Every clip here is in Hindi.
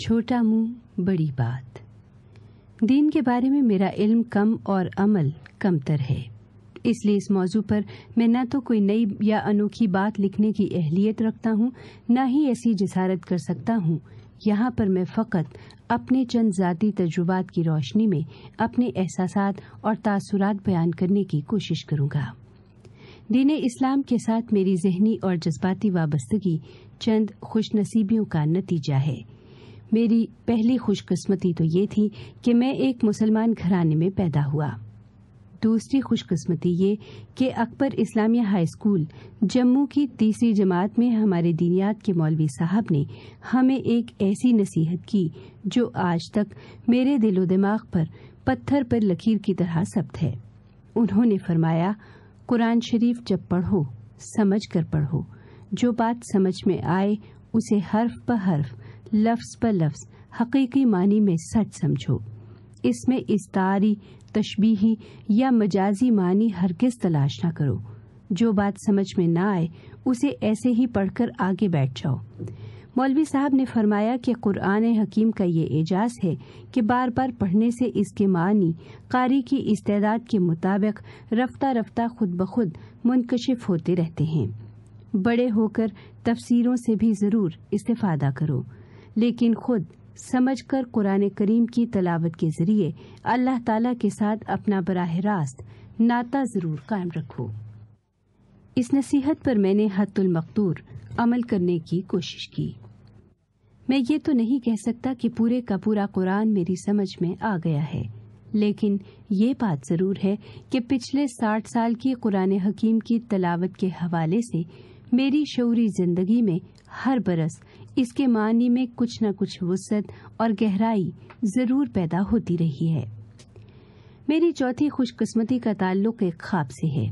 छोटा मुंह बड़ी बात दीन के बारे में मेरा इल्म कम और अमल कमतर है इसलिए इस मौजू पर मैं न तो कोई नई या अनोखी बात लिखने की अहलियत रखता हूँ न ही ऐसी जसारत कर सकता हूँ यहाँ पर मैं फ़कत अपने चंद ज़ाती तजुबात की रोशनी में अपने एहसास और तासुरात बयान करने की कोशिश करूँगा दीन इस्लाम के साथ मेरी जहनी और जज्बाती वाबस्तगी चंद खुशनसीबियों का नतीजा है मेरी पहली खुशकिस्मती तो ये थी कि मैं एक मुसलमान घराने में पैदा हुआ दूसरी खुशकिस्मती ये कि अकबर इस्लामिया हाई स्कूल जम्मू की तीसरी जमात में हमारे दीनियात के मौलवी साहब ने हमें एक ऐसी नसीहत की जो आज तक मेरे दिलो दिमाग पर पत्थर पर लकीर की तरह सब्त है उन्होंने फरमाया कुरान शरीफ जब पढ़ो समझ कर पढ़ो जो बात समझ में आए उसे हर्फ ब हर्फ लफ्ज़ ब लफ्ज़ हकीकी मानी में सच समझो इसमें इस्तारी तशबीही या मजाजी मानी हरगिज तलाश ना करो जो बात समझ में ना आए उसे ऐसे ही पढ़कर आगे बैठ जाओ मौलवी साहब ने फरमाया कि कुरान हकीम का ये एजाज है कि बार बार पढ़ने से इसके मानी कारी की इस्तेदाद के मुताबिक रफ्ता रफ्ता खुद ब खुद मुनकशिफ होते रहते हैं बड़े होकर तफसीरों से भी ज़रूर इस्तेफादा करो लेकिन खुद समझकर कुरान करीम की तलावत के जरिए अल्लाह ताला के साथ अपना बराह रास्त नाता ज़रूर कायम रखो इस नसीहत पर मैंने हतुलमकदूर अमल करने की कोशिश की मैं ये तो नहीं कह सकता कि पूरे का पूरा कुरान मेरी समझ में आ गया है लेकिन ये बात ज़रूर है कि पिछले साठ साल की कुरान हकीम की तलावत के हवाले से मेरी शौरी ज़िंदगी में हर बरस इसके मानी में कुछ न कुछ वसत और गहराई जरूर पैदा होती रही है मेरी चौथी खुशकस्मती का ताल्लुक एक ख्वाब से है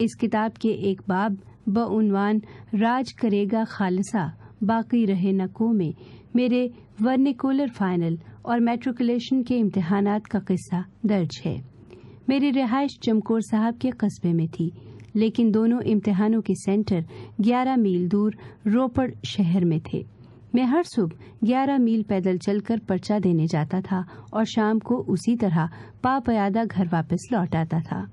इस किताब के एक बाब बनवान राज करेगा खालसा बाकी रहे नकों में मेरे वर्निकुलर फाइनल और मेट्रिकुलेशन के इम्तहान का किस्सा दर्ज है मेरी रिहाइश चमकोर साहब के कस्बे में थी लेकिन दोनों इम्तहानों के सेंटर 11 मील दूर रोपड़ शहर में थे मैं हर सुबह ग्यारह मील पैदल चलकर पर्चा देने जाता था और शाम को उसी तरह पापयादा घर वापस लौट आता था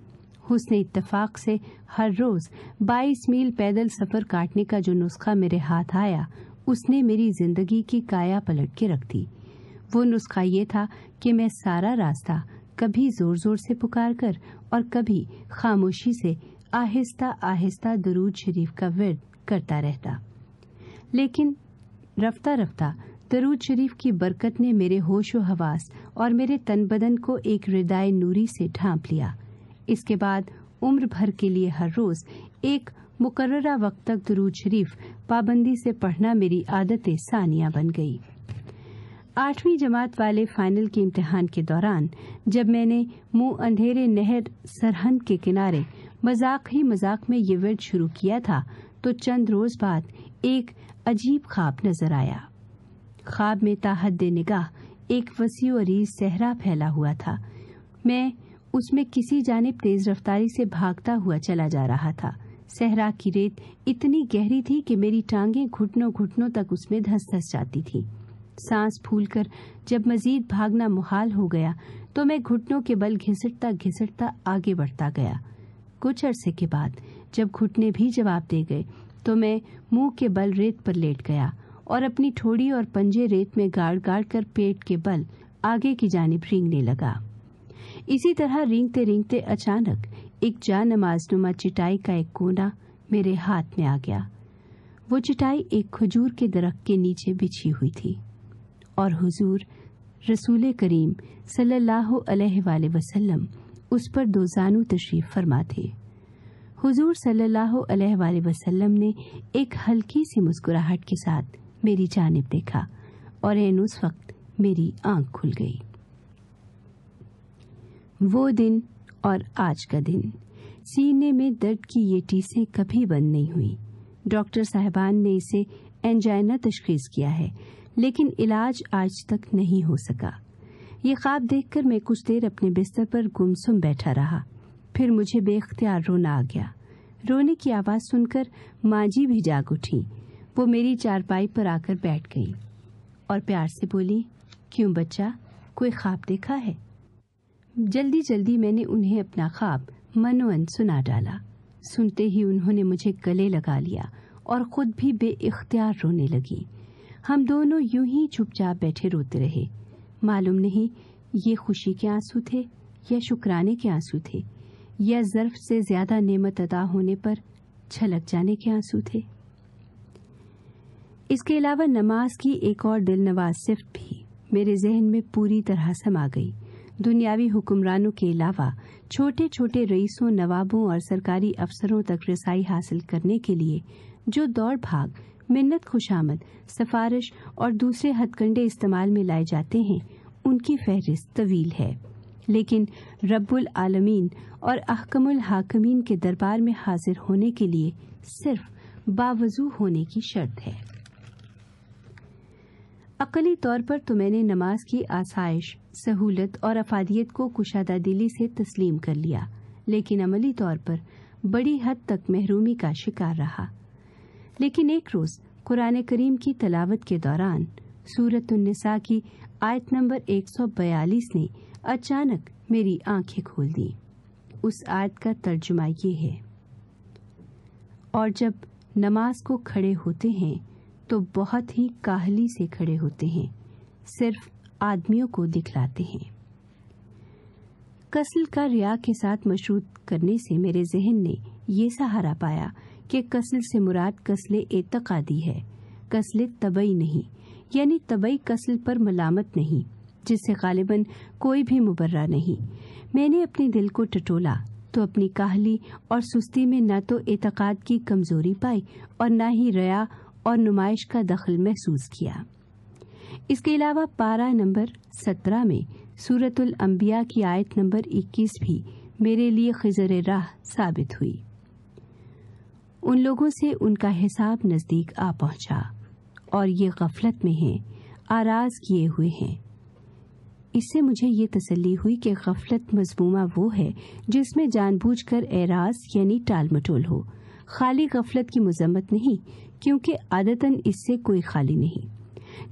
उसने इतफाक से हर रोज बाईस मील पैदल सफर काटने का जो नुस्खा मेरे हाथ आया उसने मेरी जिंदगी की काया पलट के रख दी वो नुस्खा ये था कि मैं सारा रास्ता कभी जोर जोर से पुकार कर और कभी खामोशी से आहिस्ता आहिस्ता दरूद शरीफ का विरद करता रहता लेकिन रफ्ता रफ्ता दरूद शरीफ की बरकत ने मेरे होश व हवास और मेरे तन बदन को एक हृदय नूरी से ढांप लिया इसके बाद उम्र भर के लिए हर रोज एक मुकर्रा वक्त तक दरूद शरीफ पाबंदी से पढ़ना मेरी आदत सानिया बन गई आठवीं जमात वाले फाइनल के इम्तिहान के दौरान जब मैंने मुंह अंधेरे नहर सरहंद के किनारे मजाक ही मजाक में ये वर्ड शुरू किया था तो चंद रोज बाद एक अजीब ख्वाब नजर आया ख्वाब में ताहद निगाह एक वसी अरीज सहरा फैला हुआ था मैं उसमें किसी जानब तेज रफ्तारी से भागता हुआ चला जा रहा था सहरा की रेत इतनी गहरी थी कि मेरी टांगें घुटनों घुटनों तक उसमें धस धस जाती थी सांस फूलकर जब मजीद भागना मुहाल हो गया तो मैं घुटनों के बल घिसटता घिसटता आगे बढ़ता गया कुछ अरसे के बाद जब घुटने भी जवाब दे गए तो मैं मुंह के बल रेत पर लेट गया और अपनी थोड़ी और पंजे रेत में गाड़ गाड़ कर पेट के बल आगे की जानब रिंगने लगा इसी तरह रिंगते रिंगते अचानक एक जा नमाजनुमा चिटाई का एक कोना मेरे हाथ में आ गया वो चिटाई एक खजूर के दरख्त के नीचे बिछी हुई थी और हुजूर रसूल करीम सल्लल्लाहु अलैहि वसल्लम उस पर दो जानू तशरीफ फरमा थे हुजूर सल्लल्लाहु अलैहि वसल्लम ने एक हल्की सी मुस्कुराहट के साथ मेरी जानब देखा और एन उस वक्त मेरी आंख खुल गई वो दिन और आज का दिन सीने में दर्द की ये टीसें कभी बंद नहीं हुई डॉक्टर साहबान ने इसे एंजाइना तशखीस किया है लेकिन इलाज आज तक नहीं हो सका ये ख्वाब देखकर मैं कुछ देर अपने बिस्तर पर गुमसुम बैठा रहा फिर मुझे बेख्तियार रोना आ गया रोने की आवाज सुनकर माँ जी भी जाग उठी वो मेरी चारपाई पर आकर बैठ गई और प्यार से बोली क्यों बच्चा कोई ख्वाब देखा है जल्दी जल्दी मैंने उन्हें अपना ख्वाब मनोअन सुना डाला सुनते ही उन्होंने मुझे गले लगा लिया और खुद भी बेइख्तियार रोने लगी हम दोनों यूं ही चुपचाप बैठे रोते रहे मालूम नहीं ये खुशी के आंसू थे या शुक्राने के आंसू थे या ज़र्फ से ज़्यादा नेमत अदा होने पर छलक जाने के आंसू थे इसके अलावा नमाज की एक और दिलनवाज सिर्फ भी मेरे जहन में पूरी तरह समा गई दुनियावी हुक्मरानों के अलावा छोटे छोटे रईसों नवाबों और सरकारी अफसरों तक रसाई हासिल करने के लिए जो दौड़ भाग मिन्नत खुशामद सिफारिश और दूसरे हथकंडे इस्तेमाल में लाए जाते हैं उनकी फहरिस्त तवील है लेकिन रब्बुल आलमीन और अहकमुल हाकमीन के दरबार में हाजिर होने के लिए सिर्फ बावजू होने की शर्त है अकली तौर पर तो मैंने नमाज की आसाइश सहूलत और अफादियत को कुशादा दिली से तस्लीम कर लिया लेकिन अमली तौर पर बड़ी हद तक महरूमी का शिकार रहा लेकिन एक रोज कुरान करीम की तलावत के दौरान सूरत उन्निसा की आयत नंबर 142 ने अचानक मेरी आंखें खोल दी उस आयत का तर्जुमा ये है और जब नमाज को खड़े होते हैं तो बहुत ही काहली से खड़े होते हैं सिर्फ आदमियों को दिखलाते हैं कसल का रिया के साथ मशरूत करने से मेरे जहन ने यह सहारा पाया कि कसल से मुराद कसले एतकादी है कसले तबई नहीं यानी तबई कसल पर मलामत नहीं जिससे गालिबा कोई भी मुबर्रा नहीं मैंने अपने दिल को टटोला तो अपनी काहली और सुस्ती में न तो एतकाद की कमजोरी पाई और न ही रया और नुमाइश का दखल महसूस किया इसके अलावा पारा नंबर सत्रह में सूरतुल अंबिया की आयत नंबर इक्कीस भी मेरे लिए खजर राह साबित हुई उन लोगों से उनका हिसाब नजदीक आ पहुंचा और ये गफलत में हैं आराज किए हुए हैं इससे मुझे ये तसल्ली हुई कि गफलत मजमूमा वो है जिसमें जानबूझकर एराज यानी टाल मटोल हो खाली गफलत की मजम्मत नहीं क्योंकि आदतन इससे कोई खाली नहीं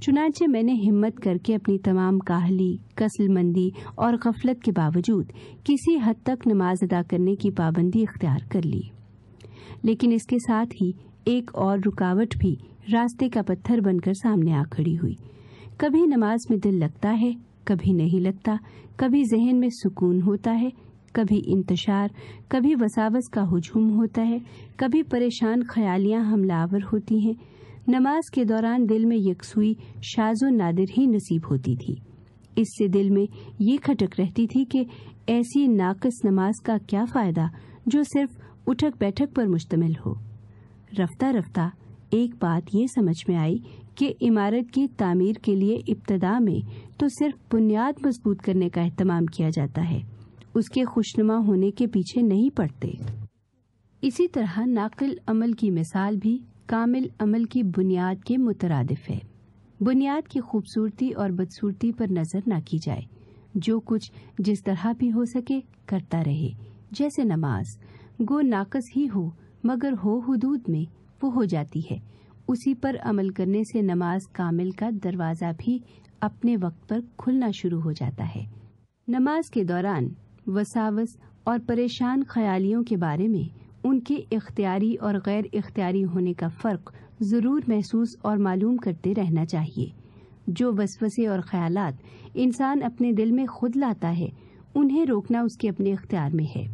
चुनाचे मैंने हिम्मत करके अपनी तमाम काहली कसलमंदी और गफलत के बावजूद किसी हद तक नमाज अदा करने की पाबंदी इख्तियार कर ली लेकिन इसके साथ ही एक और रुकावट भी रास्ते का पत्थर बनकर सामने आ खड़ी हुई कभी नमाज में दिल लगता है कभी नहीं लगता कभी जहन में सुकून होता है कभी इंतशार कभी वसावस का हुजूम होता है कभी परेशान ख्यालियाँ हमलावर होती हैं नमाज के दौरान दिल में यकसुई शाजो नादिर ही नसीब होती थी इससे दिल में ये खटक रहती थी कि ऐसी नाकस नमाज का क्या फ़ायदा जो सिर्फ उठक बैठक पर मुश्तमिल हो रफ्ता रफ्ता एक बात ये समझ में आई कि इमारत की तामीर के लिए इब्तदा में तो सिर्फ बुनियाद मजबूत करने का अहतमाम किया जाता है उसके खुशनुमा होने के पीछे नहीं पड़ते इसी तरह नाकिल अमल की मिसाल भी कामिल अमल की बुनियाद के मुतरदफ है बुनियाद की खूबसूरती और बदसूरती पर नज़र ना की जाए जो कुछ जिस तरह भी हो सके करता रहे जैसे नमाज गो नाकस ही हो मगर हो हदूद में वो हो जाती है उसी पर अमल करने से नमाज कामिल का दरवाज़ा भी अपने वक्त पर खुलना शुरू हो जाता है नमाज के दौरान वसावस और परेशान ख्यालियों के बारे में उनके इख्तियारी और गैर इख्तियारी होने का फ़र्क ज़रूर महसूस और मालूम करते रहना चाहिए जो वसवसे और ख्याल इंसान अपने दिल में खुद लाता है उन्हें रोकना उसके अपने इख्तियार में है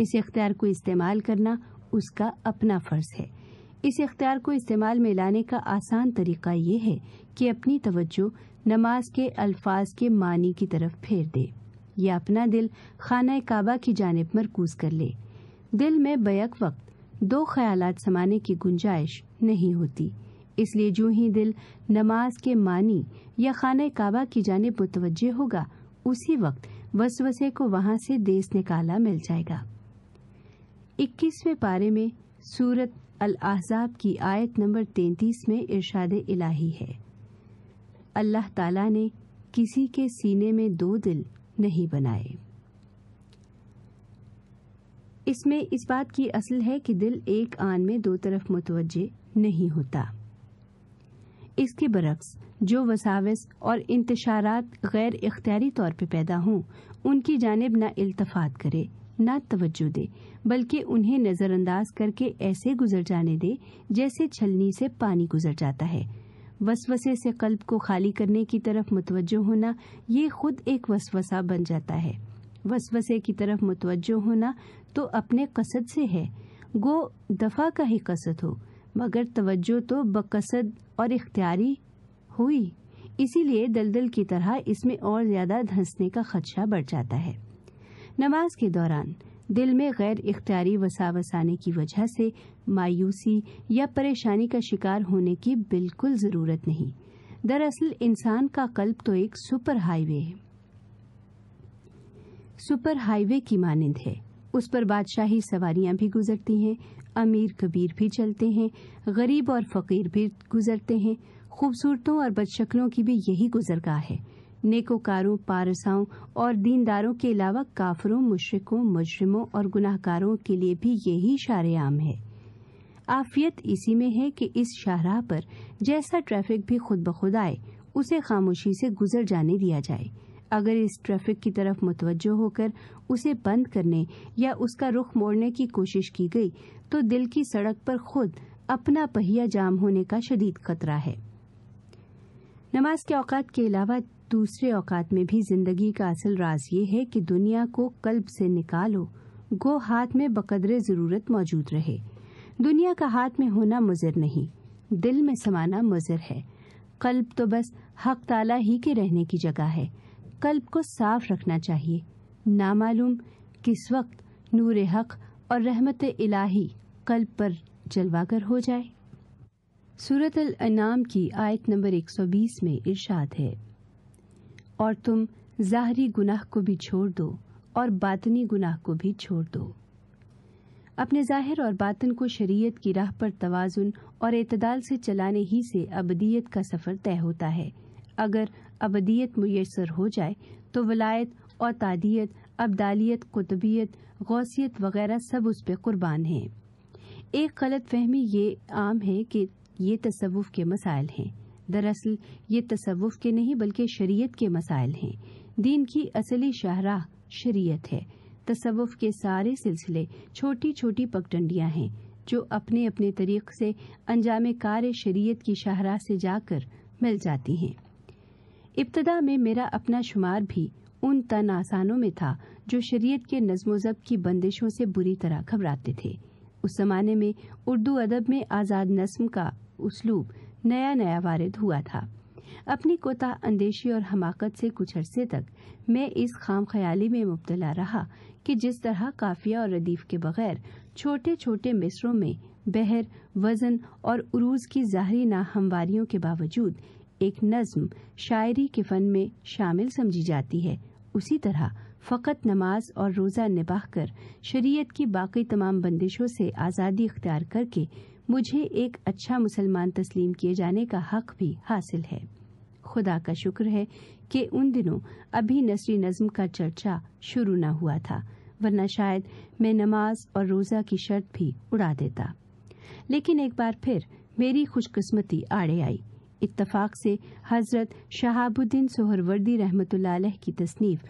इस इख्तियार को इस्तेमाल करना उसका अपना फ़र्ज है इस इख्तियार को इस्तेमाल में लाने का आसान तरीका ये है कि अपनी तवज्जो नमाज के अल्फाज के मानी की तरफ फेर दे या अपना दिल खाना काबा की जानब मरकूज कर ले दिल में बैक वक्त दो ख्याल समाने की गुंजाइश नहीं होती इसलिए जो ही दिल नमाज के मानी या खाना काबा की जानब मुतवजह होगा उसी वक्त वसवसे को वहां से देश निकाला मिल जाएगा इक्कीसवें पारे में सूरत अल की आयत नंबर तैंतीस में इर्शाद इलाही है अल्लाह ताला ने किसी के सीने में दो दिल नहीं बनाए इसमें इस बात की असल है कि दिल एक आन में दो तरफ मुतवजे नहीं होता इसके बरक्स जो वसाविस और इंतशारात गैर इख्तियारी तौर पर पैदा हों उनकी जानब ना इल्तफात करे न तवज्जो दे बल्कि उन्हें नज़रअंदाज करके ऐसे गुजर जाने दे जैसे छलनी से पानी गुजर जाता है वसवसे से कल्ब को खाली करने की तरफ मुतवजो होना ये खुद एक वसवसा बन जाता है वसवसे की तरफ मुतवजो होना तो अपने कसद से है गो दफा का ही कसद हो मगर तवज्जो तो बकसद और इख्तियारी हुई इसीलिए दलदल की तरह इसमें और ज्यादा धंसने का खदशा बढ़ जाता है नमाज के दौरान दिल में गैर इख्तियारी वसावस आने की वजह से मायूसी या परेशानी का शिकार होने की बिल्कुल ज़रूरत नहीं दरअसल इंसान का कल्प तो एक सुपर हाईवे है सुपर हाईवे की मानंद है उस पर बादशाही सवारियां भी गुजरती हैं अमीर कबीर भी चलते हैं गरीब और फकीर भी गुजरते हैं खूबसूरतों और बदशक्लों की भी यही गुजरगाह है नेकोकारों पारसाओं और दीनदारों के अलावा काफरों मुशरकों मुजरिमों और गुनाहकारों के लिए भी यही शारेआम है आफियत इसी में है कि इस शाहराह पर जैसा ट्रैफिक भी खुद ब खुद आए उसे खामोशी से गुजर जाने दिया जाए अगर इस ट्रैफिक की तरफ मुतवजो होकर उसे बंद करने या उसका रुख मोड़ने की कोशिश की गई तो दिल की सड़क पर खुद अपना पहिया जाम होने का शदीद खतरा है नमाज के औकात के अलावा दूसरे औकात में भी जिंदगी का असल राज ये है कि दुनिया को कल्ब से निकालो गो हाथ में बकदरे ज़रूरत मौजूद रहे दुनिया का हाथ में होना मुजर नहीं दिल में समाना मुजर है कल्ब तो बस हक ताला ही के रहने की जगह है कल्ब को साफ रखना चाहिए नामालूम किस वक्त नूर हक और रहमत इलाही कल्ब पर जलवागर हो जाए सूरत अल अनाम की आयत नंबर 120 में इरशाद है और तुम ज़ाहरी गुनाह को भी छोड़ दो और बातनी गुनाह को भी छोड़ दो अपने जाहिर और बातन को शरीयत की राह पर तवाजुन और अतदाल से चलाने ही से अबदीत का सफ़र तय होता है अगर अबदीयत मैसर हो जाए तो वलायत और तादियत अबदालियत कुतबियत गौसियत वगैरह सब उस पर कुर्बान हैं एक गलत फहमी ये आम है कि ये तस्वुफ़ के मसाइल हैं दरअसल ये तसव्वुफ के नहीं बल्कि शरीयत के मसाइल हैं दीन की असली शाहराह शरीयत है तसव्वुफ के सारे सिलसिले छोटी छोटी पगडंडियां हैं जो अपने अपने तरीक से अंजाम कार शरीयत की शाहराह से जाकर मिल जाती हैं इब्तदा में मेरा अपना शुमार भी उन तन आसानों में था जो शरीयत के नज्म जब की बंदिशों से बुरी तरह घबराते थे उस जमाने में उर्दू अदब में आज़ाद नस्म का उसलूब नया नया वारिद हुआ था अपनी कोता अंदेशी और हमाकत से कुछ अरसे तक मैं इस खाम ख्याली में मुबतला रहा कि जिस तरह काफिया और रदीफ के बगैर छोटे छोटे मिसरों में बहर वजन और उरूज की ज़ाहरी नाहमवारियों के बावजूद एक नज्म शायरी के फन में शामिल समझी जाती है उसी तरह फ़कत नमाज और रोज़ा निबाह कर शरीय की बाकी तमाम बंदिशों से आज़ादी अख्तियार करके मुझे एक अच्छा मुसलमान तस्लीम किए जाने का हक भी हासिल है खुदा का शुक्र है कि उन दिनों अभी नसरी नज्म का चर्चा शुरू न हुआ था वरना शायद मैं नमाज और रोजा की शर्त भी उड़ा देता लेकिन एक बार फिर मेरी खुशकिस्मती आड़े आई इत्तफाक से हजरत शहाबुद्दीन सोहरवर्दी रहमतुल्लाह की तसनीफ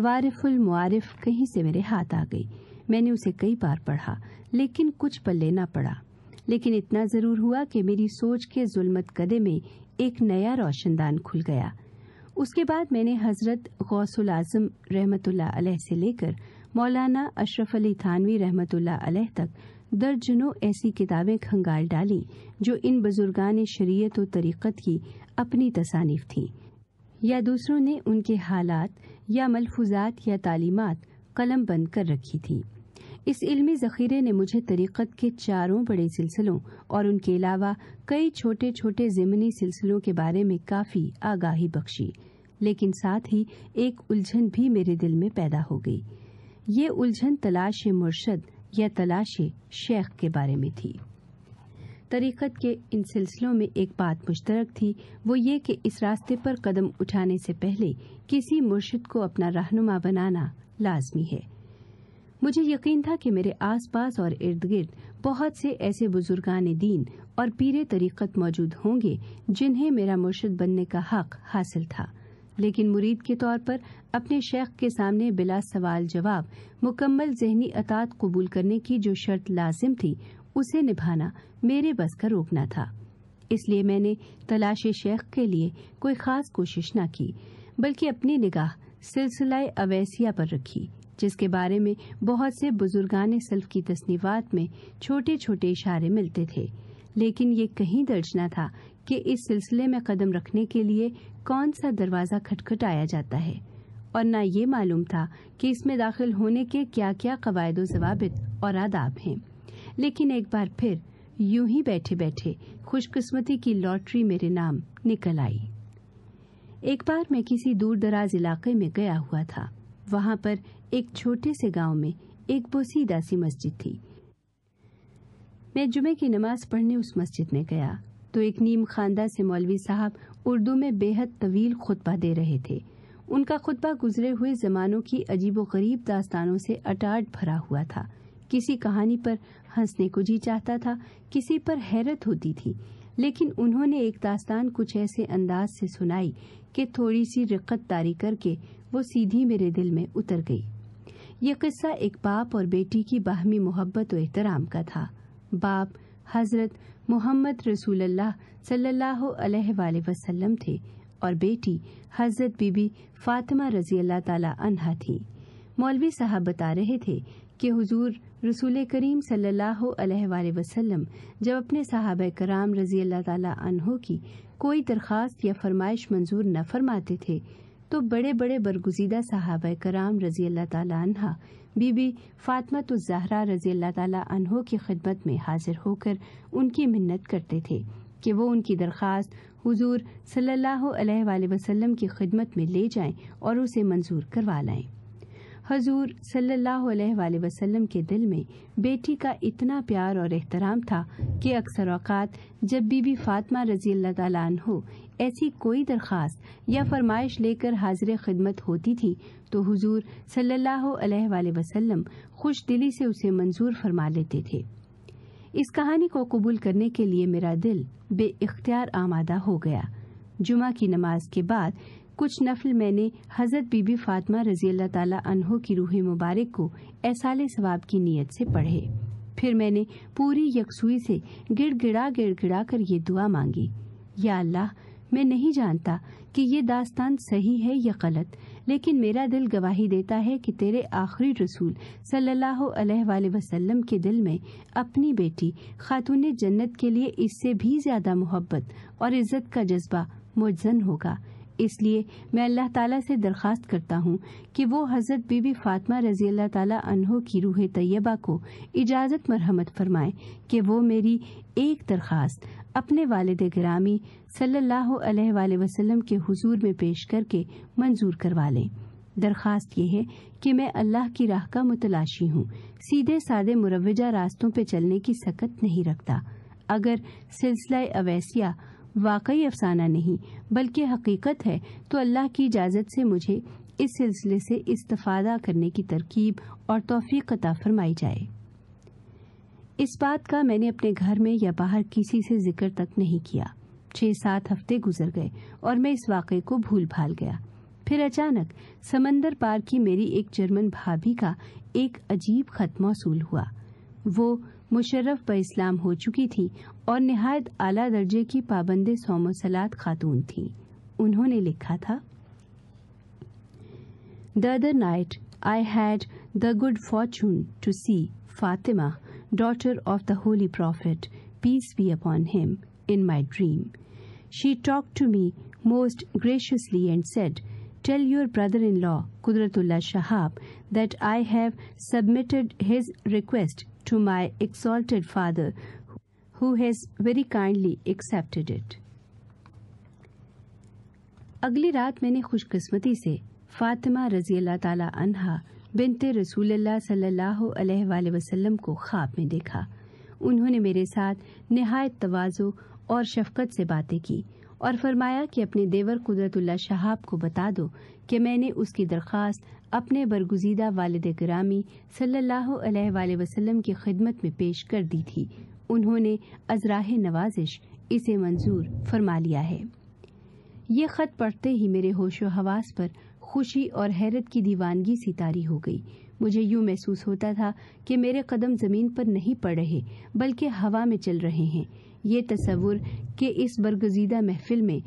अवारिफुल मुआरिफ कहीं से मेरे हाथ आ गई मैंने उसे कई बार पढ़ा लेकिन कुछ पल्ले लेना पड़ा लेकिन इतना जरूर हुआ कि मेरी सोच के जुलमत कदे में एक नया रोशनदान खुल गया उसके बाद मैंने हजरत गौसुल आजम रहमतुल्ला अलह से लेकर मौलाना अशरफ अली थानवी रहमतुल्ला अलह तक दर्जनों ऐसी किताबें खंगाल डाली जो इन बुजुर्गान शरीयत और तरीक़त की अपनी तसानीफ थी या दूसरों ने उनके हालात या मलफूजात या तालीमत कलम बंद कर रखी थी इस इल्मी ज़ख़ीरे ने मुझे तरीक़त के चारों बड़े सिलसिलों और उनके अलावा कई छोटे छोटे ज़मनी सिलसिलों के बारे में काफ़ी आगाही बख्शी लेकिन साथ ही एक उलझन भी मेरे दिल में पैदा हो गई ये उलझन तलाश मुर्शद या तलाश शेख के बारे में थी तरीक़त के इन सिलसिलों में एक बात मुश्तरक थी वो ये कि इस रास्ते पर कदम उठाने से पहले किसी मुर्शद को अपना रहनुमा बनाना लाजमी है मुझे यकीन था कि मेरे आसपास और इर्द गिर्द बहुत से ऐसे बुजुर्गान दीन और पीरे तरीकत मौजूद होंगे जिन्हें मेरा मुर्शद बनने का हक हासिल था लेकिन मुरीद के तौर पर अपने शेख के सामने बिला सवाल जवाब मुकम्मल जहनी अतात कबूल करने की जो शर्त लाजिम थी उसे निभाना मेरे बस का रोकना था इसलिए मैंने तलाश शेख के लिए कोई खास कोशिश न की बल्कि अपनी निगाह सिलसिला अवैसिया पर रखी जिसके बारे में बहुत से बुजुर्गान सल्फ की तस्नीवात में छोटे छोटे इशारे मिलते थे लेकिन ये कहीं दर्ज न था कि इस सिलसिले में कदम रखने के लिए कौन सा दरवाज़ा खटखटाया जाता है और न ये मालूम था कि इसमें दाखिल होने के क्या क्या कवायद जवाबित और आदाब हैं लेकिन एक बार फिर यूं ही बैठे बैठे खुशकिस्मती की लॉटरी मेरे नाम निकल आई एक बार मैं किसी दूर दराज इलाके में गया हुआ था वहां पर एक छोटे से गांव में एक बोसीदासी मस्जिद थी मैं जुमे की नमाज पढ़ने उस मस्जिद में गया तो एक नीम खानदा से मौलवी साहब उर्दू में बेहद तवील खुतबा दे रहे थे उनका खुतबा गुजरे हुए जमानों की अजीब गरीब दास्तानों से अटाट भरा हुआ था किसी कहानी पर हंसने को जी चाहता था किसी पर हैरत होती थी लेकिन उन्होंने एक दास्तान कुछ ऐसे अंदाज से सुनाई कि थोड़ी सी रिक्कत तारी करके वो सीधी मेरे दिल में उतर गई यह किस्सा एक बाप और बेटी की बाहमी मोहब्बत और एहतराम का था बाप हजरत मोहम्मद रसूल वसल्लम थे और बेटी हजरत बीबी फातिमा रजी अल्लाह ताला अनहा थी मौलवी साहब बता रहे थे कि हुजूर रसूल करीम सल्लल्लाहु वसल्लम जब अपने साहब कराम रजी अल्लाह तला अनहो की कोई दरख्वास्त या फरमाइश मंजूर न फरमाते थे तो बड़े बड़े बरगुजीदा साहब कराम रजी अल्लाह तला बीबी फातमा तो जहरा रजी अल्लाह तला की खिदमत में हाजिर होकर उनकी मिन्नत करते थे कि वो उनकी दरख्वास्त हुजूर सल्लल्लाहु अलैहि वसल्लम की खिदमत में ले जाएं और उसे मंजूर करवा लाएं हजूर सल्लल्लाहु अलैहि वसल्लम के दिल में बेटी का इतना प्यार और एहतराम था कि अक्सर अवकात जब बीबी फातमा रजी अल्लाह तला ऐसी कोई दरख्वास्त या फरमाइश लेकर हाजिर खिदमत होती थी तो हुजूर सल्लल्लाहु अलैहि वसल्लम खुश दिली से उसे मंजूर फरमा लेते थे इस कहानी को कबूल करने के लिए मेरा दिल बे इख्तियार आमादा हो गया जुमा की नमाज के बाद कुछ नफल मैंने हजरत बीबी फातमा रजी अल्लाह ताला अनहो की रूह मुबारक को एसाले सवाब की नीयत से पढ़े फिर मैंने पूरी यकसुई से गिड़गिड़ा गिड़गिड़ा कर ये दुआ मांगी या अल्लाह मैं नहीं जानता कि ये दास्तान सही है या गलत लेकिन मेरा दिल गवाही देता है कि तेरे आखिरी रसूल सल्लल्लाहु अलैहि वसल्लम के दिल में अपनी बेटी खातून जन्नत के लिए इससे भी ज्यादा मोहब्बत और इज्जत का जज्बा मुजन होगा इसलिए मैं अल्लाह ताला से दरख्वास्त करता हूँ कि वो हज़रत बीबी फातमा रजी अल्लाह ताला अनहो की रूह तैयबा को इजाज़त मरहमत फरमाए कि वो मेरी एक दरख्वास्त अपने वालद ग्रामी सल्लल्लाहु अलैहि वसल्लम के हुजूर में पेश करके मंजूर करवा लें दरख्वास्त यह है कि मैं अल्लाह की राह का मुतलाशी हूँ सीधे सादे मुरवजा रास्तों पर चलने की सकत नहीं रखता अगर सिलसिला अवैसिया वाकई अफसाना नहीं बल्कि हकीकत है तो अल्लाह की इजाज़त से मुझे इस सिलसिले से इस्तफादा करने की तरकीब और तोफ़ी कता फरमाई जाए इस बात का मैंने अपने घर में या बाहर किसी से जिक्र तक नहीं किया छः सात हफ्ते गुजर गए और मैं इस वाक़े को भूल भाल गया फिर अचानक समंदर पार की मेरी एक जर्मन भाभी का एक अजीब खत मौसू हुआ वो मुशर्रफ पर इस्लाम हो चुकी थी और नहायत आला दर्जे की पाबंद सोमोसलात खातून थी उन्होंने लिखा था the other night I had the good fortune to see Fatima daughter of the holy prophet peace be upon him in my dream she talk to me most graciously and said Tell your brother in law, Kudratullah Shahab, that I have submitted his request to my exalted Father, who has very kindly accepted it. अगली रात मैंने खुशकिस्मती से फातिमा रजी अल्लाह ताला अनहा बिनते रसूलुल्लाह सल्लल्लाहु अलैहि वसल्लम को ख्वाब में देखा उन्होंने मेरे साथ नहायत तवाज़ो और शफकत से बातें की और फरमाया कि अपने देवर कुदरतुल्ला शहाब को बता दो कि मैंने उसकी दरख्वास्त अपने बरगुजीदा वालद ग्रामी सल्लल्लाहु अलैहि वसल्लम की खिदमत में पेश कर दी थी उन्होंने अजराह नवाजिश इसे मंजूर फरमा लिया है ये खत पढ़ते ही मेरे होशो हवास पर खुशी और हैरत की दीवानगी सितारी हो गई मुझे यूं महसूस होता था कि मेरे कदम जमीन पर नहीं पड़ रहे बल्कि हवा में चल रहे हैं ये तस्वुर के इस बरगजीदा महफिल में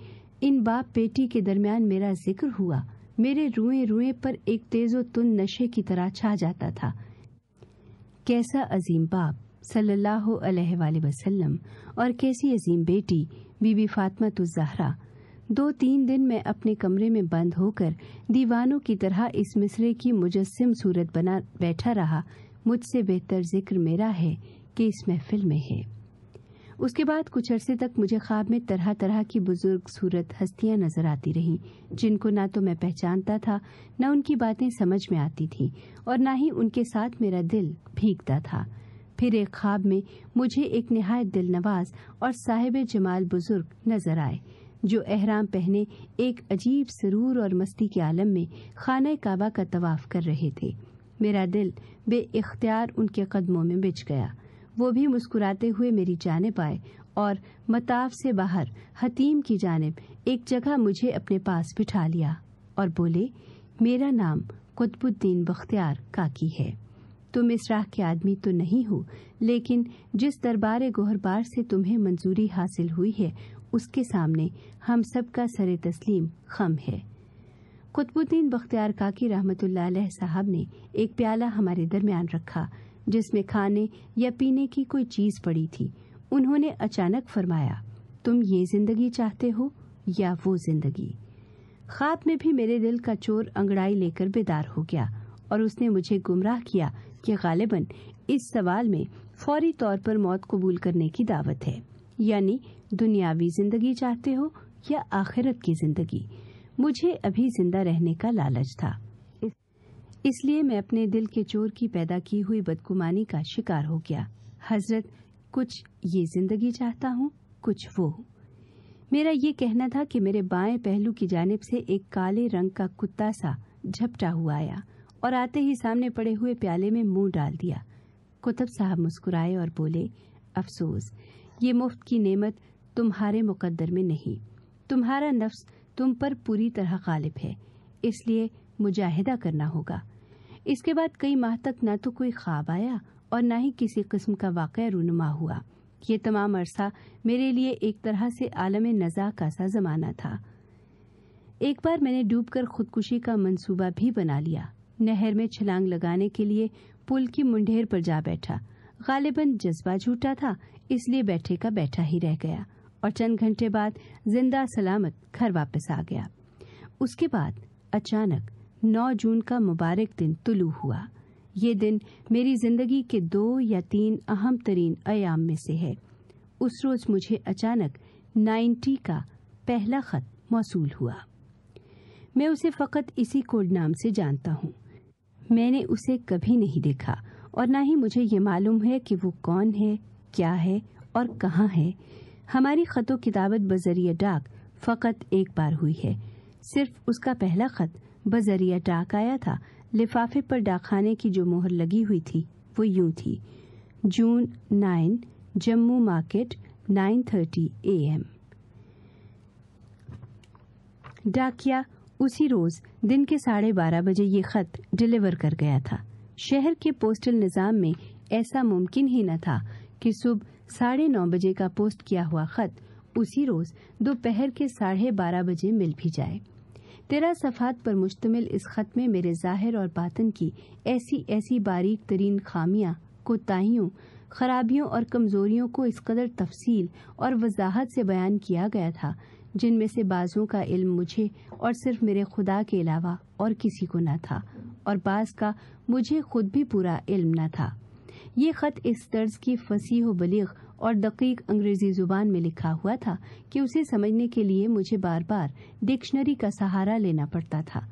इन बाप बेटी के दरमियान मेरा जिक्र हुआ मेरे रुए रुए पर एक तेजो तुन नशे की तरह छा जाता था कैसा अजीम बाप सल्लल्लाहु अलैहि वसल्लम और कैसी अजीम बेटी बीबी फातमा तो जहरा दो तीन दिन मैं अपने कमरे में बंद होकर दीवानों की तरह इस मिसरे की मुजस्म सूरत बना बैठा रहा मुझसे बेहतर जिक्र मेरा है कि इस महफिल में है उसके बाद कुछ अरसे तक मुझे ख्वाब में तरह तरह की बुजुर्ग सूरत हस्तियां नजर आती रहीं जिनको ना तो मैं पहचानता था न उनकी बातें समझ में आती थीं और न ही उनके साथ मेरा दिल भीगता था फिर एक ख्वाब में मुझे एक नहायत दिलनवाज और साहिब जमाल बुजुर्ग नजर आए जो एहराम पहने एक अजीब सरूर और मस्ती के आलम में खाना काबा का तवाफ कर रहे थे मेरा दिल बे उनके कदमों में बिछ गया वो भी मुस्कुराते हुए मेरी जानब आए और मताफ से बाहर हतीम की जानब एक जगह मुझे अपने पास बिठा लिया और बोले मेरा नाम कुतबुद्दीन बख्तियार काकी है तुम इस राह के आदमी तो नहीं हो लेकिन जिस दरबार गोहरबार से तुम्हें मंजूरी हासिल हुई है उसके सामने हम सबका सर तस्लीम खम है कुतबुद्दीन बख्तियार काकी रहमत साहब ने एक प्याला हमारे दरमियान रखा जिसमें खाने या पीने की कोई चीज पड़ी थी उन्होंने अचानक फरमाया तुम ये जिंदगी चाहते हो या वो जिंदगी ख्वाब में भी मेरे दिल का चोर अंगड़ाई लेकर बेदार हो गया और उसने मुझे गुमराह किया कि गालिबन इस सवाल में फौरी तौर पर मौत कबूल करने की दावत है यानी दुनियावी जिंदगी चाहते हो या आखिरत की जिंदगी मुझे अभी जिंदा रहने का लालच था इसलिए मैं अपने दिल के चोर की पैदा की हुई बदगुमानी का शिकार हो गया हजरत कुछ ये जिंदगी चाहता हूँ कुछ वो मेरा ये कहना था कि मेरे बाएं पहलू की जानब से एक काले रंग का कुत्ता सा झपटा हुआ आया और आते ही सामने पड़े हुए प्याले में मुंह डाल दिया कुतब साहब मुस्कुराए और बोले अफसोस ये मुफ्त की नेमत तुम्हारे मुकद्दर में नहीं तुम्हारा नफ्स तुम पर पूरी तरह गालिब है इसलिए मुजाहिदा करना होगा इसके बाद कई माह तक न तो कोई ख्वाब आया और न ही किसी किस्म का वाक़ रूनुमा हुआ ये तमाम अरसा मेरे लिए एक तरह से आलम नज़ा का सा जमाना था एक बार मैंने डूबकर खुदकुशी का मंसूबा भी बना लिया नहर में छलांग लगाने के लिए पुल की मुंडेर पर जा बैठा गालिबन जज्बा झूठा था इसलिए बैठे का बैठा ही रह गया और चंद घंटे बाद जिंदा सलामत घर वापस आ गया उसके बाद अचानक 9 जून का मुबारक दिन तुलू हुआ ये दिन मेरी जिंदगी के दो या तीन अहम तरीन अयाम में से है उस रोज मुझे अचानक 90 का पहला खत मौसू हुआ मैं उसे फकत इसी कोड नाम से जानता हूँ मैंने उसे कभी नहीं देखा और ना ही मुझे ये मालूम है कि वो कौन है क्या है और कहाँ है हमारी खतों की दावत डाक फकत एक बार हुई है सिर्फ उसका पहला खत बजरिया डाक आया था लिफाफे पर डाकखाने की जो मोहर लगी हुई थी वो यूं थी June nine Jammu market nine thirty A M डाकिया उसी रोज दिन के साढ़े बारह बजे ये खत डिलीवर कर गया था शहर के पोस्टल निज़ाम में ऐसा मुमकिन ही न था कि सुबह साढ़े नौ बजे का पोस्ट किया हुआ खत उसी रोज दोपहर के साढ़े बारह बजे मिल भी जाए तेरह सफ़ात पर मुश्तमिल इस ख़त में मेरे ज़ाहिर और बातन की ऐसी ऐसी बारीक तरीन खामियाँ कोताहियों खराबियों और कमज़ोरियों को इस कदर तफसील और वजाहत से बयान किया गया था जिनमें से बाज़ों का इल्म मुझे और सिर्फ मेरे खुदा के अलावा और किसी को न था और बाज़ का मुझे खुद भी पूरा इल्म न था ये खत इस तर्ज की फसीह बलीग और दकीक अंग्रेजी जुबान में लिखा हुआ था कि उसे समझने के लिए मुझे बार बार डिक्शनरी का सहारा लेना पड़ता था